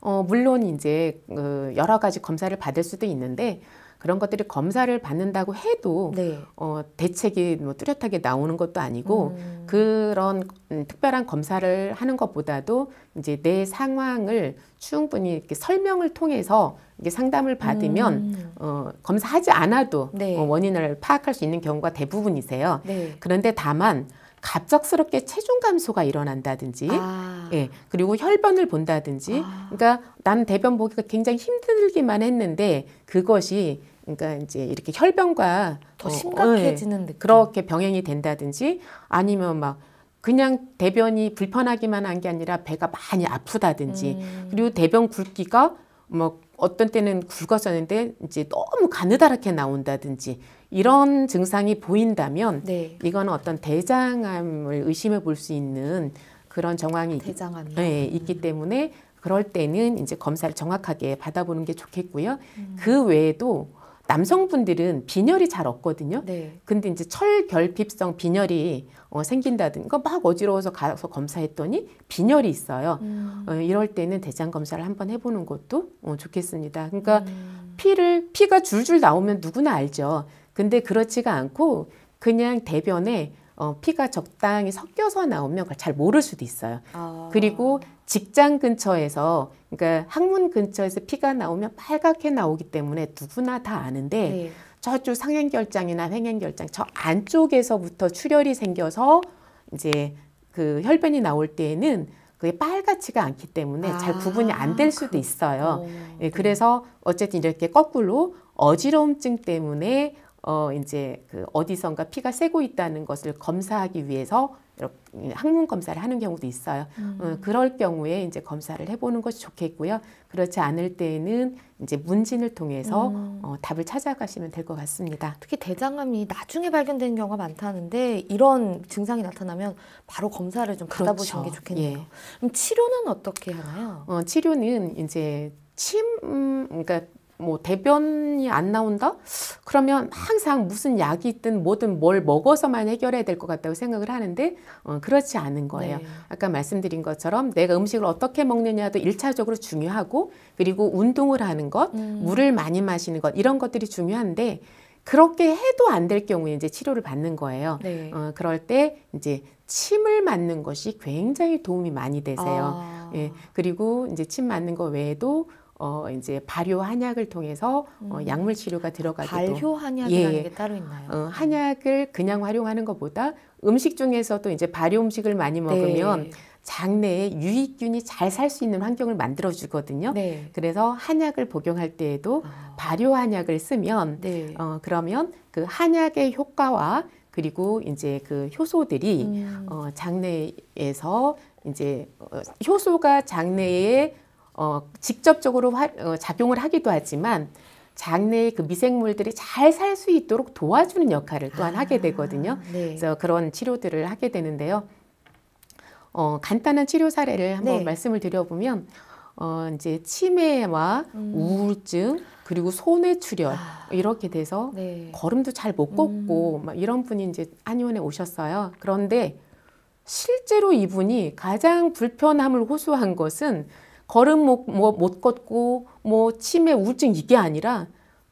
어, 물론 이제 그 여러 가지 검사를 받을 수도 있는데 그런 것들이 검사를 받는다고 해도 네. 어, 대책이 뭐 뚜렷하게 나오는 것도 아니고 음. 그런 음, 특별한 검사를 하는 것보다도 이제 내 상황을 충분히 이렇게 설명을 통해서 이게 상담을 받으면 음. 어, 검사하지 않아도 네. 어, 원인을 파악할 수 있는 경우가 대부분이세요. 네. 그런데 다만 갑작스럽게 체중 감소가 일어난다든지, 아. 예, 그리고 혈변을 본다든지, 아. 그러니까 나는 대변 보기가 굉장히 힘들기만 했는데 그것이 그러니까 이제 이렇게 혈병과 더 어, 심각해지는 어, 예. 느낌. 그렇게 병행이 된다든지 아니면 막 그냥 대변이 불편하기만 한 게 아니라 배가 많이 아프다든지 음. 그리고 대변 굵기가 뭐 어떤 때는 굵어졌는데 이제 너무 가느다랗게 나온다든지 이런 증상이 보인다면 네. 이건 어떤 대장암을 의심해 볼 수 있는 그런 정황이 대장암이 네, 예, 있기 음. 때문에 그럴 때는 이제 검사를 정확하게 받아보는 게 좋겠고요. 음. 그 외에도 남성분들은 빈혈이 잘 없거든요. 네. 근데 이제 철결핍성 빈혈이 어, 생긴다든가 막 어지러워서 가서 검사했더니 빈혈이 있어요. 음. 어, 이럴 때는 대장 검사를 한번 해보는 것도 어, 좋겠습니다. 그러니까 음. 피를 피가 줄줄 나오면 누구나 알죠. 근데 그렇지가 않고 그냥 대변에 어, 피가 적당히 섞여서 나오면 그걸 잘 모를 수도 있어요. 아. 그리고 직장 근처에서 그러니까 학문 근처에서 피가 나오면 빨갛게 나오기 때문에 누구나 다 아는데 네. 저쪽 상행결장이나 횡행결장 저 안쪽에서부터 출혈이 생겨서 이제 그 혈변이 나올 때에는 그게 빨갛지가 않기 때문에 아. 잘 구분이 안 될 수도 있어요. 예, 네, 그래서 어쨌든 이렇게 거꾸로 어지러움증 때문에 어 이제 그 어디선가 피가 새고 있다는 것을 검사하기 위해서 항문 검사를 하는 경우도 있어요. 어, 음. 어, 그럴 경우에 이제 검사를 해보는 것이 좋겠고요. 그렇지 않을 때에는 이제 문진을 통해서 음. 어, 답을 찾아가시면 될 것 같습니다. 특히 대장암이 나중에 발견되는 경우가 많다는데 이런 증상이 나타나면 바로 검사를 좀그렇 받아보시는 게 그렇죠. 좋겠네요. 예. 그럼 치료는 어떻게 하나요? 어, 치료는 이제 침, 음, 그러니까 뭐 대변이 안 나온다? 그러면 항상 무슨 약이 있든 뭐든 뭘 먹어서만 해결해야 될 것 같다고 생각을 하는데 어, 그렇지 않은 거예요. 네. 아까 말씀드린 것처럼 내가 음식을 어떻게 먹느냐도 일차적으로 중요하고 그리고 운동을 하는 것, 음. 물을 많이 마시는 것 이런 것들이 중요한데 그렇게 해도 안 될 경우에 이제 치료를 받는 거예요. 네. 어, 그럴 때 이제 침을 맞는 것이 굉장히 도움이 많이 되세요. 아. 예, 그리고 이제 침 맞는 거 외에도 어 이제 발효 한약을 통해서 어, 음. 약물 치료가 들어가기도 발효 한약이라는 예. 게 따로 있나요? 어, 한약을 그냥 활용하는 것보다 음식 중에서도 이제 발효 음식을 많이 네. 먹으면 네. 장내에 유익균이 잘 살 수 있는 환경을 만들어 주거든요. 네. 그래서 한약을 복용할 때에도 아. 발효 한약을 쓰면 네. 어, 그러면 그 한약의 효과와 그리고 이제 그 효소들이 음. 어, 장내에서 이제 어, 효소가 장내에 음. 어, 직접적으로 화, 어, 작용을 하기도 하지만 장내의 그 미생물들이 잘 살 수 있도록 도와주는 역할을 또한 아, 하게 되거든요. 네. 그래서 그런 치료들을 하게 되는데요. 어, 간단한 치료 사례를 한번 네. 말씀을 드려보면 어, 이제 치매와 음. 우울증 그리고 소뇌출혈 아. 이렇게 돼서 네. 걸음도 잘 못 걷고 음. 막 이런 분이 이제 한의원에 오셨어요. 그런데 실제로 이분이 가장 불편함을 호소한 것은 걸음 못, 뭐, 못 걷고 뭐 치매 우울증 이게 아니라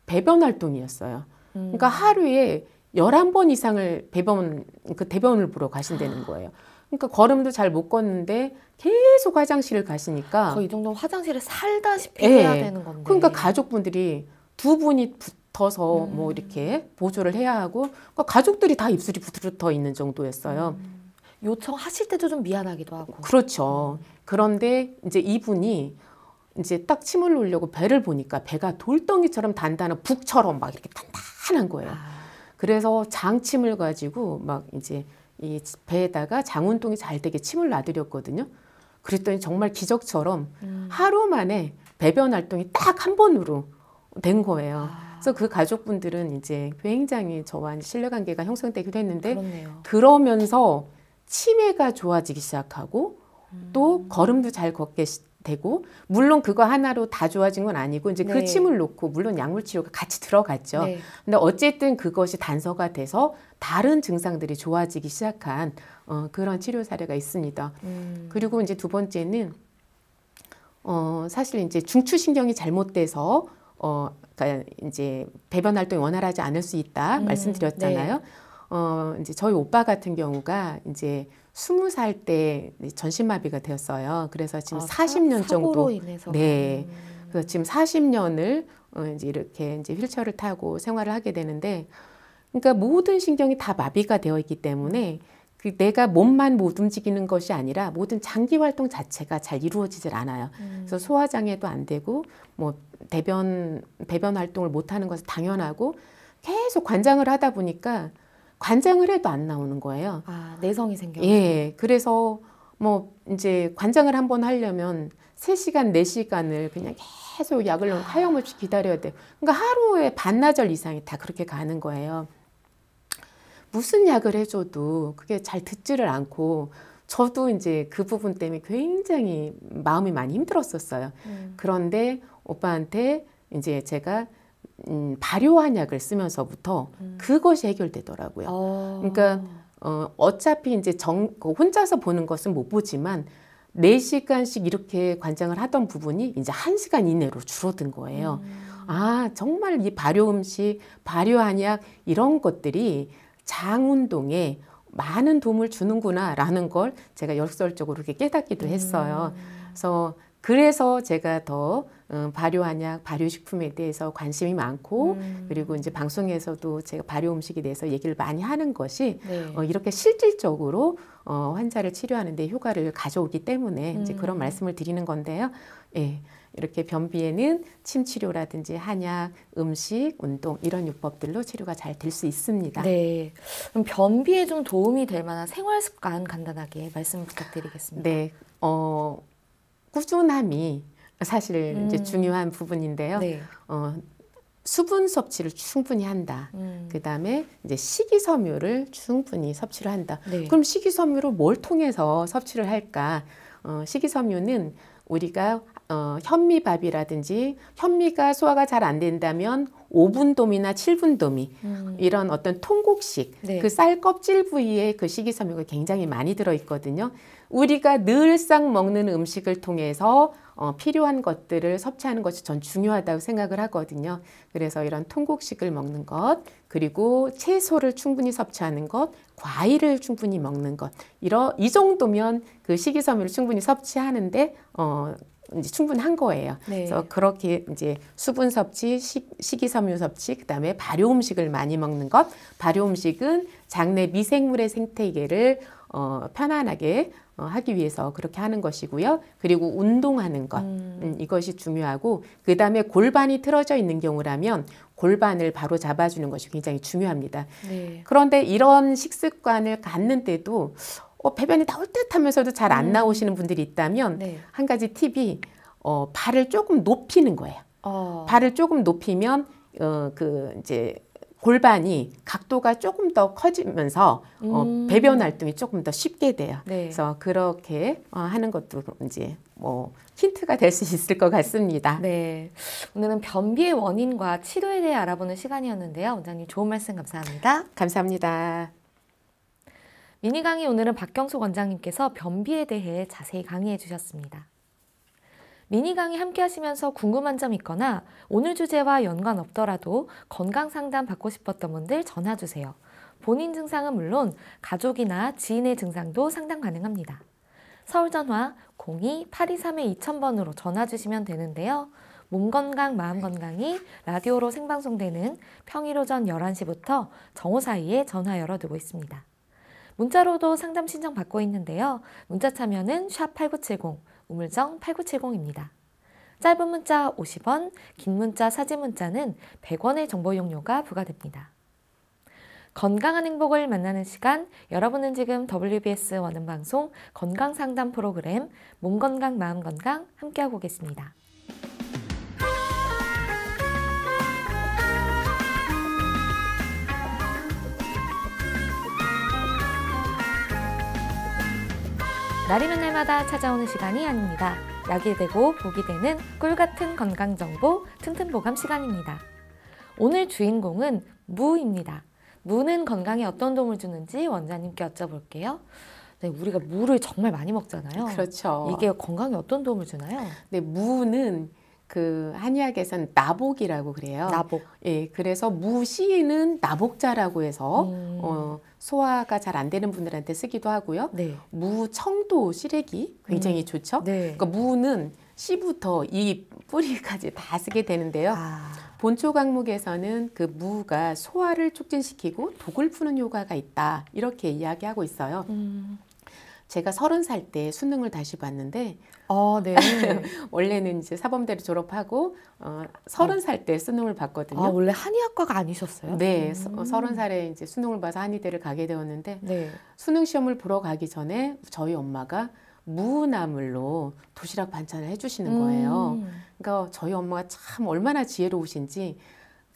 배변 활동이었어요. 그러니까 음. 그러니까 하루에 열한 번 이상을 배변 그 대변을 보러 가신다는 거예요. 그러니까 걸음도 잘 못 걷는데 계속 화장실을 가시니까 거의 이 정도 화장실을 살다시피 네. 해야 되는 건데. 그러니까 가족분들이 두 분이 붙어서 뭐 음. 뭐 이렇게 보조를 해야 하고 그러니까 가족들이 다 입술이 부드 붙어 있는 정도였어요. 음. 요청하실 때도 좀 미안하기도 하고. 그렇죠. 음. 그런데 이제 이분이 이제 딱 침을 놓으려고 배를 보니까 배가 돌덩이처럼 단단한 북처럼 막 이렇게 단단한 거예요. 아. 그래서 장침을 가지고 막 이제 이 배에다가 장운동이 잘 되게 침을 놔드렸거든요. 그랬더니 정말 기적처럼 음. 하루 만에 배변 활동이 딱 한 번으로 된 거예요. 아. 그래서 그 가족분들은 이제 굉장히 저와 신뢰관계가 형성되기도 했는데 그렇네요. 그러면서 치매가 좋아지기 시작하고 음. 또 걸음도 잘 걷게 되고 물론 그거 하나로 다 좋아진 건 아니고 이제 그 네. 그 침을 놓고 물론 약물 치료가 같이 들어갔죠. 네. 근데 어쨌든 그것이 단서가 돼서 다른 증상들이 좋아지기 시작한 어, 그런 치료 사례가 있습니다. 음. 그리고 이제 두 번째는 어, 사실 이제 중추신경이 잘못돼서 어, 그러니까 이제 배변 활동이 원활하지 않을 수 있다 음. 네. 말씀드렸잖아요. 네. 어, 이제 저희 오빠 같은 경우가 이제 스무 살 때 전신마비가 되었어요. 그래서 지금 아, 사십 아, 년 정도. 인해서. 네. 음. 그래서 지금 사십 년을 어, 이제 이렇게 이제 휠체어를 타고 생활을 하게 되는데, 그러니까 모든 신경이 다 마비가 되어 있기 때문에 그 내가 몸만 못 움직이는 것이 아니라 모든 장기 활동 자체가 잘 이루어지질 않아요. 음. 그래서 소화 장애도 안 되고 뭐 대변 배변 활동을 못 하는 것은 당연하고 계속 관장을 하다 보니까 관장을 해도 안 나오는 거예요. 아, 내성이 생겨. 예. 그래서 뭐 이제 관장을 한번 하려면 세시간네시간을 그냥 계속 약을 넣고 하염없이 기다려야 돼. 그러니까 하루에 반나절 이상이 다 그렇게 가는 거예요. 무슨 약을 해줘도 그게 잘 듣지를 않고 저도 이제 그 부분 때문에 굉장히 마음이 많이 힘들었었어요. 음. 그런데 오빠한테 이제 제가 음, 발효한 약을 쓰면서부터 음. 그것이 해결되더라고요. 어. 그러니까 어, 어차피 이제 정, 그 혼자서 보는 것은 못 보지만 4시간씩 이렇게 관장을 하던 부분이 이제 1시간 이내로 줄어든 거예요. 음. 아, 정말 이 발효 음식, 발효 한약 이런 것들이 장 운동에 많은 도움을 주는구나라는 걸 제가 역설적으로 이렇게 깨닫기도 음. 했어요. 음. 그래서 그래서 제가 더 음, 어, 발효한약, 발효식품에 대해서 관심이 많고 음. 그리고 이제 방송에서도 제가 발효 음식에 대해서 얘기를 많이 하는 것이 네. 어, 이렇게 실질적으로 어, 환자를 치료하는데 효과를 가져오기 때문에 음. 이제 그런 음. 말씀을 드리는 건데요. 예. 이렇게 변비에는 침 치료라든지 한약, 음식, 운동 이런 요법들로 치료가 잘 될 수 있습니다. 네. 그럼 변비에 좀 도움이 될 만한 생활 습관 간단하게 말씀 부탁드리겠습니다. 네. 어 꾸준함이 사실 음. 이제 중요한 부분인데요. 네. 어, 수분 섭취를 충분히 한다. 음. 그 다음에 이제 식이섬유를 충분히 섭취를 한다. 네. 그럼 식이섬유로 뭘 통해서 섭취를 할까? 어, 식이섬유는 우리가 어, 현미밥이라든지 현미가 소화가 잘 안 된다면 5분 도미나 7분 도미 음. 이런 어떤 통곡식 네. 그쌀 껍질 부위에 그 식이섬유가 굉장히 많이 들어 있거든요. 우리가 늘상 먹는 음식을 통해서 어, 필요한 것들을 섭취하는 것이 전 중요하다고 생각을 하거든요. 그래서 이런 통곡식을 먹는 것, 그리고 채소를 충분히 섭취하는 것, 과일을 충분히 먹는 것, 이러, 이 정도면 그 식이섬유를 충분히 섭취하는데, 어, 이제 충분한 거예요. 네. 그래서 그렇게 이제 수분 섭취, 식, 식이섬유 섭취, 그다음에 발효 음식을 많이 먹는 것. 발효 음식은 장내 미생물의 생태계를 어, 편안하게 어, 하기 위해서 그렇게 하는 것이고요. 그리고 운동하는 것 음. 음, 이것이 중요하고 그 다음에 골반이 틀어져 있는 경우라면 골반을 바로 잡아주는 것이 굉장히 중요합니다. 네. 그런데 이런 식습관을 갖는 데도 어, 배변이 나올 듯 하면서도 잘안 음. 나오시는 분들이 있다면 네. 한 가지 팁이 어, 발을 조금 높이는 거예요. 어. 발을 조금 높이면 어, 그 이제 골반이 각도가 조금 더 커지면서 어, 음. 어, 배변 활동이 조금 더 쉽게 돼요. 네. 그래서 그렇게 어, 하는 것도 이제 뭐 힌트가 될 수 있을 것 같습니다. 네. 오늘은 변비의 원인과 치료에 대해 알아보는 시간이었는데요. 원장님 좋은 말씀 감사합니다. 감사합니다. 미니 강의 오늘은 박경수 원장님께서 변비에 대해 자세히 강의해 주셨습니다. 미니 강의 함께 하시면서 궁금한 점 있거나 오늘 주제와 연관 없더라도 건강 상담 받고 싶었던 분들 전화 주세요. 본인 증상은 물론 가족이나 지인의 증상도 상담 가능합니다. 서울 전화 02-823-2000번으로 전화 주시면 되는데요. 몸 건강, 마음 건강이 라디오로 생방송되는 평일 오전 11시부터 정오 사이에 전화 열어두고 있습니다. 문자로도 상담 신청 받고 있는데요. 문자 참여는 8 9 7 0 우물정 8970입니다. 짧은 문자 50원, 긴 문자, 사진 문자는 100원의 정보 용료가 부과됩니다. 건강한 행복을 만나는 시간, 여러분은 지금 WBS 원음방송 건강상담 프로그램 몸건강 마음건강 함께하고 계십니다. 날이면 날마다 찾아오는 시간이 아닙니다. 약이 되고 복이 되는 꿀같은 건강정보 튼튼보감 시간입니다. 오늘 주인공은 무입니다. 무는 건강에 어떤 도움을 주는지 원장님께 여쭤볼게요. 네, 우리가 무를 정말 많이 먹잖아요. 그렇죠. 이게 건강에 어떤 도움을 주나요? 네, 무는 그 한의학에서는 나복이라고 그래요. 나복. 예, 그래서 무시인 나복자라고 해서 음. 어, 소화가 잘 안 되는 분들한테 쓰기도 하고요. 네. 무, 청도, 시래기 굉장히 음. 좋죠. 네. 그러니까 무는 씨부터 이 뿌리까지 다 쓰게 되는데요. 아. 본초 강목에서는 그 무가 소화를 촉진시키고 독을 푸는 효과가 있다 이렇게 이야기하고 있어요. 음. 제가 서른 살 때 수능을 다시 봤는데 어, 네. 원래는 이제 사범대를 졸업하고 어, 서른 어. 살때 수능을 봤거든요. 아, 원래 한의학과가 아니셨어요? 네, 음. 어, 서른 음. 살에 이제 수능을 봐서 한의대를 가게 되었는데 네. 수능 시험을 보러 가기 전에 저희 엄마가 무나물로 도시락 반찬을 해주시는 거예요. 음. 그러니까 저희 엄마가 참 얼마나 지혜로우신지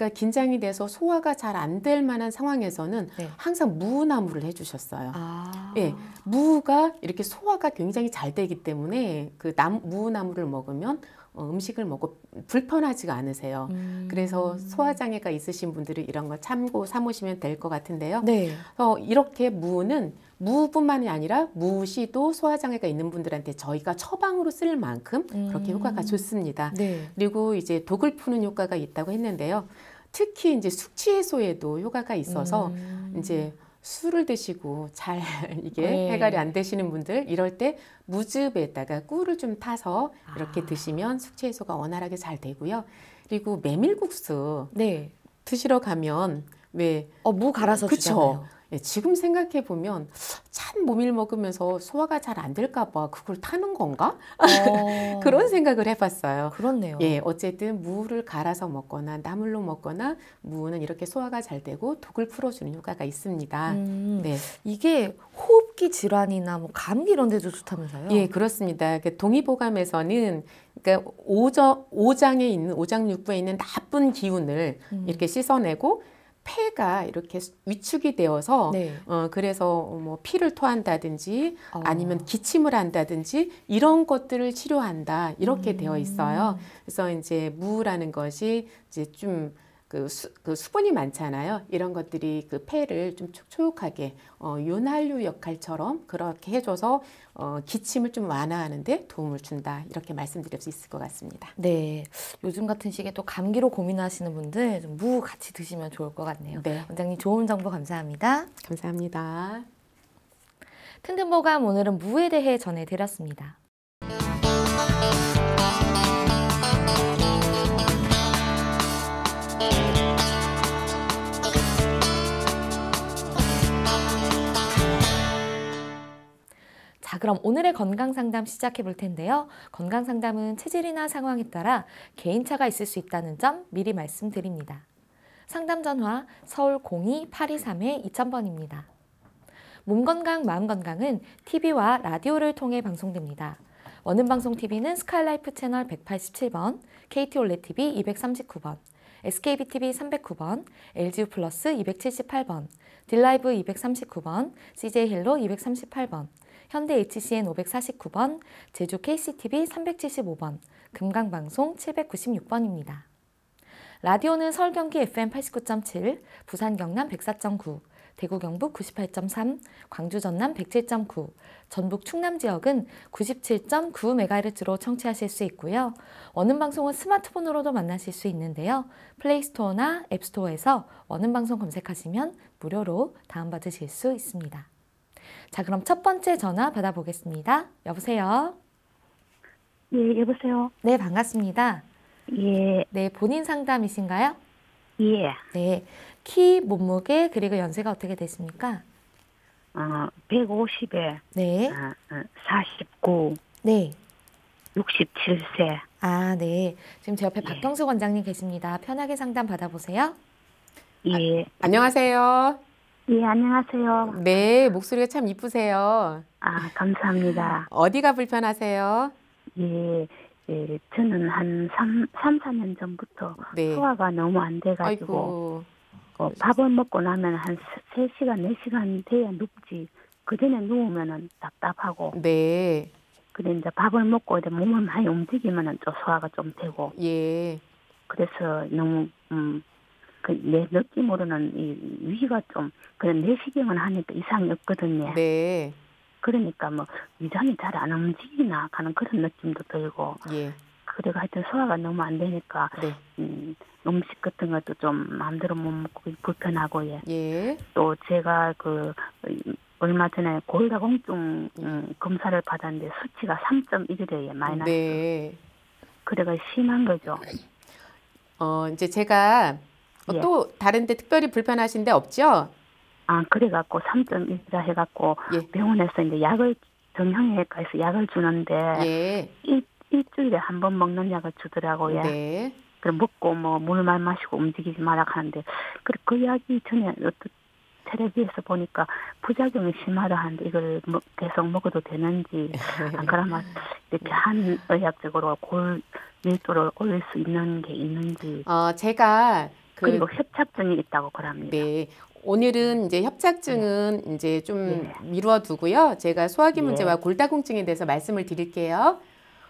그러니까 긴장이 돼서 소화가 잘 안 될 만한 상황에서는 네. 항상 무나무를 해주셨어요. 아. 예, 무가 이렇게 소화가 굉장히 잘 되기 때문에 그 나무, 나무를 먹으면 어, 음식을 먹고 불편하지가 않으세요. 음. 그래서 소화장애가 있으신 분들이 이런 거 참고 삼으시면 될 것 같은데요. 네. 어, 이렇게 무는 무뿐만이 아니라 무시도 소화장애가 있는 분들한테 저희가 처방으로 쓸 만큼 그렇게 효과가 음. 좋습니다. 네. 그리고 이제 독을 푸는 효과가 있다고 했는데요. 특히 이제 숙취 해소에도 효과가 있어서 음. 이제 술을 드시고 잘 이게 네. 해결이안 되시는 분들 이럴 때 무즙에다가 꿀을 좀 타서 이렇게 아. 드시면 숙취 해소가 원활하게 잘 되고요. 그리고 메밀국수 네. 드시러 가면 왜? 어, 무 갈아서 그쵸? 주잖아요. 예, 지금 생각해 보면 참 모밀 먹으면서 소화가 잘 안 될까 봐 그걸 타는 건가? 어... 그런 생각을 해봤어요. 그렇네요. 예, 어쨌든 무를 갈아서 먹거나 나물로 먹거나 무는 이렇게 소화가 잘 되고 독을 풀어주는 효과가 있습니다. 음, 네, 이게 호흡기 질환이나 뭐 감기 이런 데도 좋다면서요? 예, 그렇습니다. 동의보감에서는 그러니까 오저, 오장에 있는 오장육부에 있는 나쁜 기운을 음. 이렇게 씻어내고 폐가 이렇게 위축이 되어서 네. 어, 그래서 뭐 피를 토한다든지 어. 아니면 기침을 한다든지 이런 것들을 치료한다 이렇게 음. 되어 있어요. 그래서 이제 무라는 것이 이제 좀 그, 수, 그 수분이 많잖아요. 이런 것들이 그 폐를 좀 촉촉하게 어, 윤활유 역할처럼 그렇게 해줘서 어, 기침을 좀 완화하는데 도움을 준다 이렇게 말씀드릴 수 있을 것 같습니다. 네, 요즘 같은 시기에 또 감기로 고민하시는 분들 무 같이 드시면 좋을 것 같네요. 네. 원장님 좋은 정보 감사합니다. 감사합니다. 튼튼보감 오늘은 무에 대해 전해드렸습니다. 자, 그럼 오늘의 건강상담 시작해 볼 텐데요. 건강상담은 체질이나 상황에 따라 개인차가 있을 수 있다는 점 미리 말씀드립니다. 상담 전화 서울 02-823-2000번입니다. 몸 건강, 마음 건강은 TV와 라디오를 통해 방송됩니다. 원음방송 TV는 스카이라이프 채널 187번, KT 올레 TV 239번, SKB TV 309번, LGU 플러스 278번, 딜라이브 239번, CJ 힐로 238번, 현대 HCN 549번, 제주 KCTV 375번, 금강방송 796번입니다. 라디오는 서울 경기 FM 89.7, 부산 경남 104.9, 대구 경북 98.3, 광주 전남 107.9, 전북 충남 지역은 97.9MHz로 청취하실 수 있고요. 원음 방송은 스마트폰으로도 만나실 수 있는데요. 플레이스토어나 앱스토어에서 원음 방송 검색하시면 무료로 다운받으실 수 있습니다. 자, 그럼 첫 번째 전화 받아보겠습니다. 여보세요? 예, 여보세요? 네, 반갑습니다. 예. 네, 본인 상담이신가요? 예. 네. 키, 몸무게, 그리고 연세가 어떻게 되십니까? 어, 아, 150에. 네. 49. 아, 아, 네. 67세. 아, 네. 지금 제 옆에 예. 박경수 원장님 계십니다. 편하게 상담 받아보세요. 예. 아, 안녕하세요. 예, 안녕하세요. 네, 목소리가 참 이쁘세요. 아, 감사합니다. 어디가 불편하세요? 예, 예 저는 한 3, 3 4년 전부터 네. 소화가 너무 안 돼가지고 어, 밥을 먹고 나면 한 3시간, 4시간 돼야 눕지. 그전에 누우면 답답하고. 네. 근데 이제 밥을 먹고 이제 몸을 많이 움직이면 소화가 좀 되고. 예. 그래서 너무, 음, 그내 느낌으로는 이 위가 기좀 그런 내시경을 하니까 이상이 없거든요. 네. 그러니까 뭐 위장이 잘 안 움직이나 하는 그런 느낌도 들고. 예. 그리고 하여튼 소화가 너무 안 되니까 네. 음, 음식 같은 것도 좀 마음대로 못 먹고 불편하고 예. 예. 또 제가 그 얼마 전에 고혈압공증 음, 음, 검사를 받았는데 수치가 3.1이래요 마이너스. 네. 그래가 심한 거죠. 어 이제 제가 어, 예. 또 다른데 특별히 불편하신 데 없죠? 아 그래갖고 3.1이라 해갖고 예. 병원에서 이제 약을 정형외과에서 약을 주는데 예. 일, 일주일에 한 번 먹는 약을 주더라고요. 예. 네. 그럼 먹고 뭐 물만 마시고 움직이지 마라 하는데 그그 그 약이 전혀어 텔레비에서 보니까 부작용이 심하다 하는데 이걸 뭐 계속 먹어도 되는지 안 그러면 이렇게 한 의학적으로 골 밀도를 올릴 수 있는 게 있는지. 어 제가 그, 리고 뭐 협착증이 있다고 그럽니다. 네. 오늘은 이제 협착증은 네. 이제 좀 네. 예. 미루어 두고요. 제가 소화기 네. 문제와 골다공증에 대해서 말씀을 드릴게요.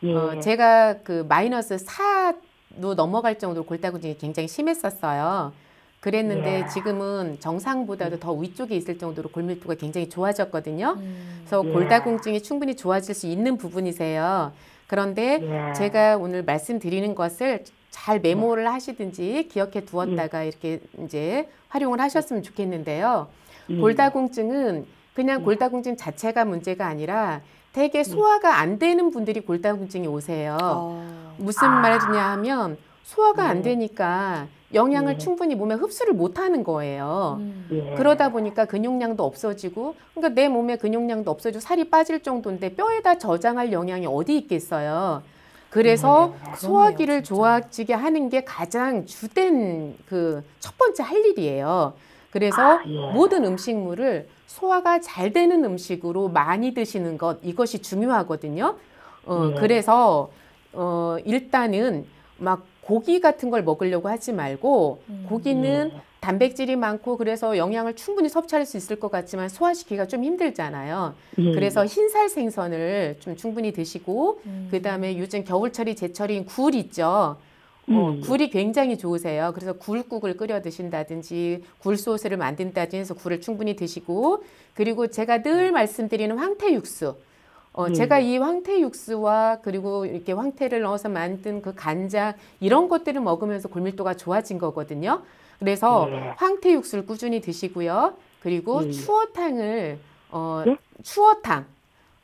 어, 예. 제가 그 마이너스 4로 넘어갈 정도로 골다공증이 굉장히 심했었어요. 그랬는데 지금은 정상보다도 음. 더 위쪽에 있을 정도로 골밀도가 굉장히 좋아졌거든요. 음. 그래서 골다공증이 충분히 좋아질 수 있는 부분이세요. 그런데 제가 오늘 말씀드리는 것을 잘 네. 메모를 하시든지 기억해 두었다가 음. 이렇게 이제 활용을 하셨으면 좋겠는데요. 음. 골다공증은 그냥 음. 골다공증 자체가 문제가 아니라 대개 소화가 안 되는 분들이 골다공증이 오세요. 어. 무슨 아. 말이냐 하면 소화가 안 네. 되니까 영양을 네. 충분히 몸에 흡수를 못하는 거예요. 네. 그러다 보니까 근육량도 없어지고, 그러니까 내 몸에 근육량도 없어지고 살이 빠질 정도인데 뼈에다 저장할 영양이 어디 있겠어요. 그래서 음, 음, 음. 아, 소화기를 좋아지게 하는 게 가장 주된 그 첫 번째 할 일이에요. 그래서 아, 예. 모든 음식물을 소화가 잘 되는 음식으로 많이 드시는 것 이것이 중요하거든요. 어, 예. 그래서 어, 일단은 막 고기 같은 걸 먹으려고 하지 말고 고기는 예. 단백질이 많고 그래서 영양을 충분히 섭취할 수 있을 것 같지만 소화시키기가 좀 힘들잖아요. 예. 그래서 흰살 생선을 좀 충분히 드시고 음. 그다음에 요즘 겨울철이 제철인 굴 있죠. 어, 음. 어, 굴이 굉장히 좋으세요. 그래서 굴국을 끓여 드신다든지 굴소스를 만든다든지 해서 굴을 충분히 드시고 그리고 제가 늘 말씀드리는 황태 육수. 어, 음. 제가 이 황태 육수와 그리고 이렇게 황태를 넣어서 만든 그 간장 이런 것들을 먹으면서 골밀도가 좋아진 거거든요. 그래서 네. 황태 육수를 꾸준히 드시고요. 그리고 예. 추어탕을 어 예? 추어탕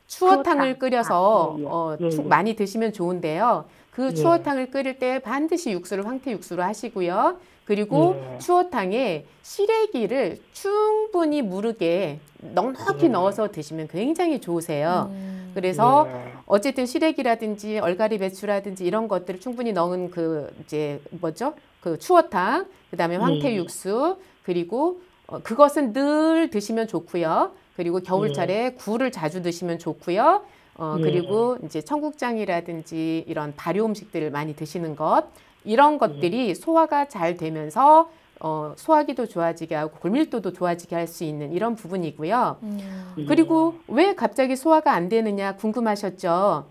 추어탕을 끓여서 아, 예. 어, 많이 드시면 좋은데요. 그 추어탕을 끓일 때 반드시 육수를 황태 육수로 하시고요. 그리고 추어탕에 시래기를 충분히 무르게 넉넉히 넣어서 드시면 굉장히 좋으세요. 음. 그래서 어쨌든 시래기라든지 얼갈이 배추라든지 이런 것들을 충분히 넣은 그 이제 뭐죠? 그 추어탕, 그 다음에 네. 황태육수, 그리고 어, 그것은 늘 드시면 좋고요. 그리고 겨울철에 네. 굴을 자주 드시면 좋고요. 어, 네. 그리고 이제 청국장이라든지 이런 발효 음식들을 많이 드시는 것 이런 것들이 소화가 잘 되면서 어, 소화기도 좋아지게 하고 골밀도도 좋아지게 할 수 있는 이런 부분이고요. 음. 그리고 왜 갑자기 소화가 안 되느냐 궁금하셨죠?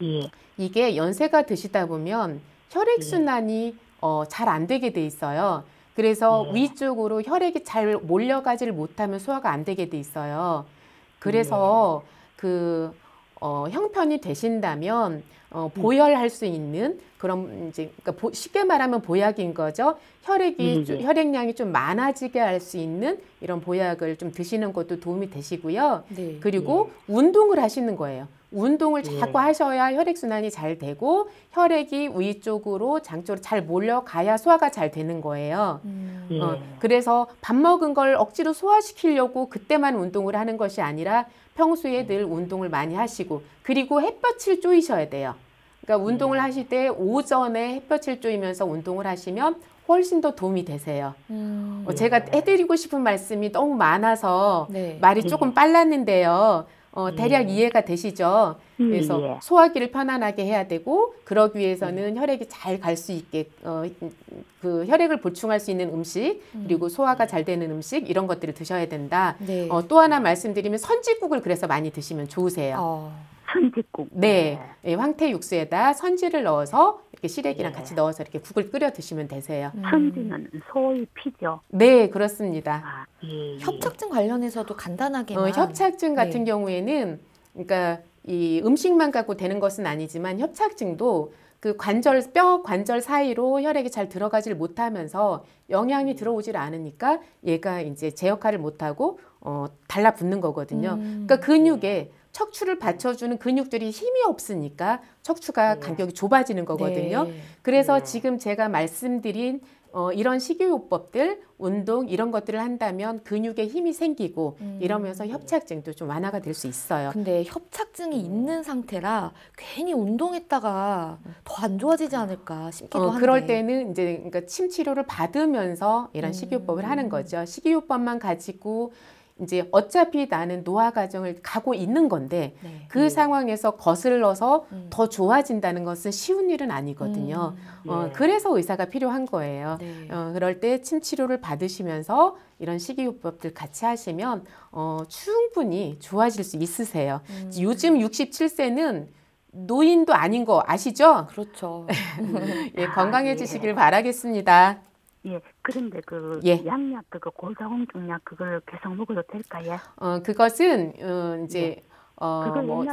음. 이게 연세가 드시다 보면 혈액순환이 음. 어, 잘 안 되게 돼 있어요. 그래서 네. 위쪽으로 혈액이 잘 몰려가지를 못하면 소화가 안 되게 돼 있어요. 그래서 음, 네. 그 어, 형편이 되신다면 어, 음. 보혈할 수 있는 그런 이제 그러니까 보, 쉽게 말하면 보약인 거죠. 혈액이 음, 좀, 네. 혈액량이 좀 많아지게 할 수 있는 이런 보약을 좀 드시는 것도 도움이 되시고요. 네, 그리고 네. 운동을 하시는 거예요. 운동을 자꾸 예. 하셔야 혈액순환이 잘 되고 혈액이 위 쪽으로 장 쪽으로 잘 몰려가야 소화가 잘 되는 거예요. 음. 어, 예. 그래서 밥 먹은 걸 억지로 소화시키려고 그때만 운동을 하는 것이 아니라 평소에 음. 늘 운동을 많이 하시고 그리고 햇볕을 쪼이셔야 돼요. 그러니까 운동을 음. 하실 때 오전에 햇볕을 쪼이면서 운동을 하시면 훨씬 더 도움이 되세요. 음. 어, 제가 해드리고 싶은 말씀이 너무 많아서 네. 말이 조금 빨랐는데요. 어, 네. 대략 예. 이해가 되시죠? 음, 그래서 예. 소화기를 편안하게 해야 되고 그러기 위해서는 음. 혈액이 잘 갈 수 있게 어, 그 혈액을 보충할 수 있는 음식 음. 그리고 소화가 네. 잘 되는 음식 이런 것들을 드셔야 된다. 네. 어, 또 하나 말씀드리면 선지국을 그래서 많이 드시면 좋으세요. 어. 선지국. 네. 네. 예, 황태 육수에다 선지를 넣어서 이렇게 시래기랑 네. 같이 넣어서 이렇게 국을 끓여 드시면 되세요. 선지는 음. 소의 피죠. 네, 그렇습니다. 아, 예, 예. 협착증 관련해서도 간단하게. 어, 협착증 같은 네. 경우에는 그러니까 이 음식만 갖고 되는 것은 아니지만 협착증도 그 관절 뼈 관절 사이로 혈액이 잘 들어가질 못하면서 영양이 음. 들어오질 않으니까 얘가 이제 제 역할을 못하고 어 달라붙는 거거든요. 음. 그러니까 근육에 척추를 받쳐주는 근육들이 힘이 없으니까 척추가 네. 간격이 좁아지는 거거든요. 네. 그래서 네. 지금 제가 말씀드린 어, 이런 식이요법들, 운동 이런 것들을 한다면 근육에 힘이 생기고 음. 이러면서 협착증도 좀 완화가 될 수 있어요. 근데 협착증이 음. 있는 상태라 괜히 운동했다가 더 안 좋아지지 않을까 싶기도 어, 한데. 그럴 때는 이제 그러니까 침 치료를 받으면서 이런 음. 식이요법을 음. 하는 거죠. 식이요법만 가지고 이제 어차피 나는 노화 과정을 가고 있는 건데 네. 그 네. 상황에서 거슬러서 음. 더 좋아진다는 것은 쉬운 일은 아니거든요. 음. 어, 예. 그래서 의사가 필요한 거예요. 네. 어, 그럴 때 침치료를 받으시면서 이런 식이요법들 같이 하시면 어, 충분히 좋아질 수 있으세요. 음. 요즘 67세는 노인도 아닌 거 아시죠? 그렇죠. 예, 음. 건강해지시길 아, 예. 바라겠습니다. 예, 그런데 그 예. 양약 그거 골다공증약 그걸 계속 먹어도 될까요? 어 그것은 어, 이제 예. 어뭐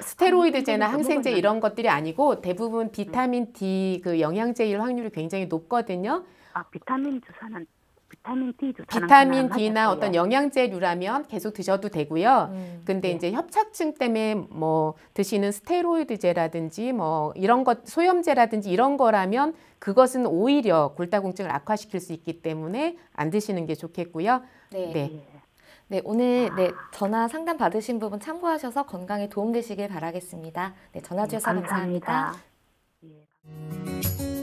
스테로이드제나 항생제 이런 것들이 아니고 대부분 예. 비타민 D 그 영양제일 확률이 굉장히 높거든요. 아 비타민 주사는 비타민 D 비타민 D나 어떤 영양제류라면 계속 드셔도 되고요. 음, 음 예. 근데 네. 이제 협착증 때문에 뭐 드시는 스테로이드제라든지 뭐 이런 것 소염제라든지 이런 거라면 그것은 오히려 골다공증을 악화시킬 수 있기 때문에 안 드시는 게 좋겠고요. 네. 네. 네 오늘 네 전화 상담 받으신 부분 참고하셔서 건강에 도움 되시길 바라겠습니다. 네 전화 주셔서 네, 감사합니다. 감사합니다. 예.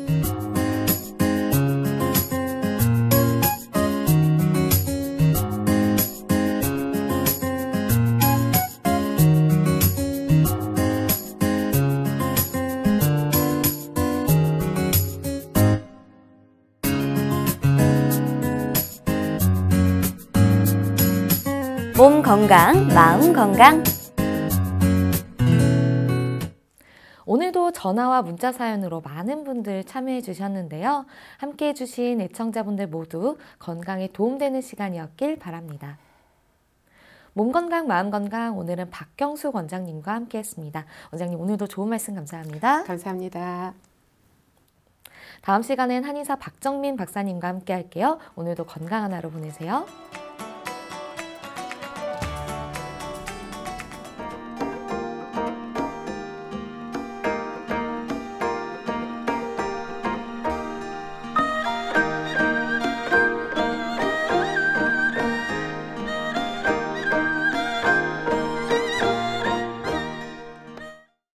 건강, 마음 건강. 오늘도 전화와 문자 사연으로 많은 분들 참여해 주셨는데요. 함께 해 주신 애청자분들 모두 건강에 도움되는 시간이었길 바랍니다. 몸 건강, 마음 건강 오늘은 박경수 원장님과 함께 했습니다. 원장님 오늘도 좋은 말씀 감사합니다. 감사합니다. 다음 시간엔 한의사 박정민 박사님과 함께 할게요. 오늘도 건강 하나 보내세요.